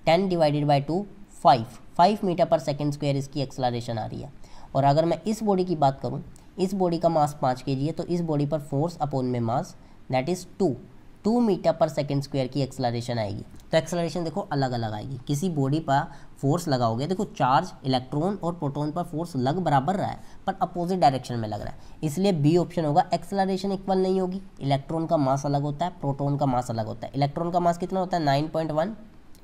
S1: ten divided by two five five metre per second square इसकी एक्सलारेशन आ रही है और अगर मैं इस बॉडी की बात करूँ इस बॉडी का मास पाँच के जी है तो इस बॉडी पर फोर्स अपोन में mass that is two two metre per second square की एक्सलरेशन आएगी तो एक्सलरेशन देखो अलग अलग आएगी किसी बॉडी पर फोर्स लगाओगे देखो चार्ज इलेक्ट्रॉन और प्रोटॉन पर फोर्स लग बराबर रहा है पर अपोजिट डायरेक्शन में लग रहा है इसलिए बी ऑप्शन होगा एक्सलरेशन इक्वल नहीं होगी इलेक्ट्रॉन का मास अलग होता है प्रोटोन का मास अलग होता है इलेक्ट्रॉन का मास कितना होता है nine point one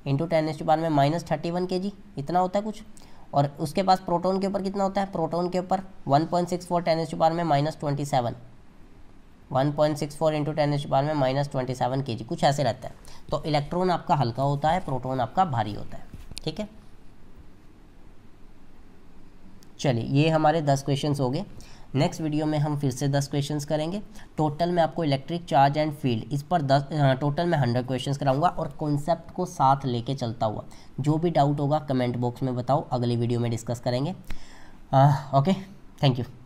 S1: into ten एस में minus thirty one K G इतना होता है कुछ और उसके पास प्रोटोन के ऊपर कितना होता है प्रोटोन के ऊपर 1.64 पॉइंट सिक्स फोर टेन एच पार में minus twenty seven one point six four into ten एच पार में माइनस ट्वेंटी सेवन के जी कुछ ऐसे रहता है तो इलेक्ट्रॉन आपका हल्का होता है प्रोटोन आपका भारी होता है ठीक है चलिए ये हमारे दस क्वेश्चन हो गए नेक्स्ट वीडियो में हम फिर से दस क्वेश्चन करेंगे टोटल में आपको इलेक्ट्रिक चार्ज एंड फील्ड इस पर दस टोटल में हंड्रेड क्वेश्चन कराऊंगा और कॉन्सेप्ट को साथ लेके चलता हुआ जो भी डाउट होगा कमेंट बॉक्स में बताओ अगली वीडियो में डिस्कस करेंगे ओके थैंक यू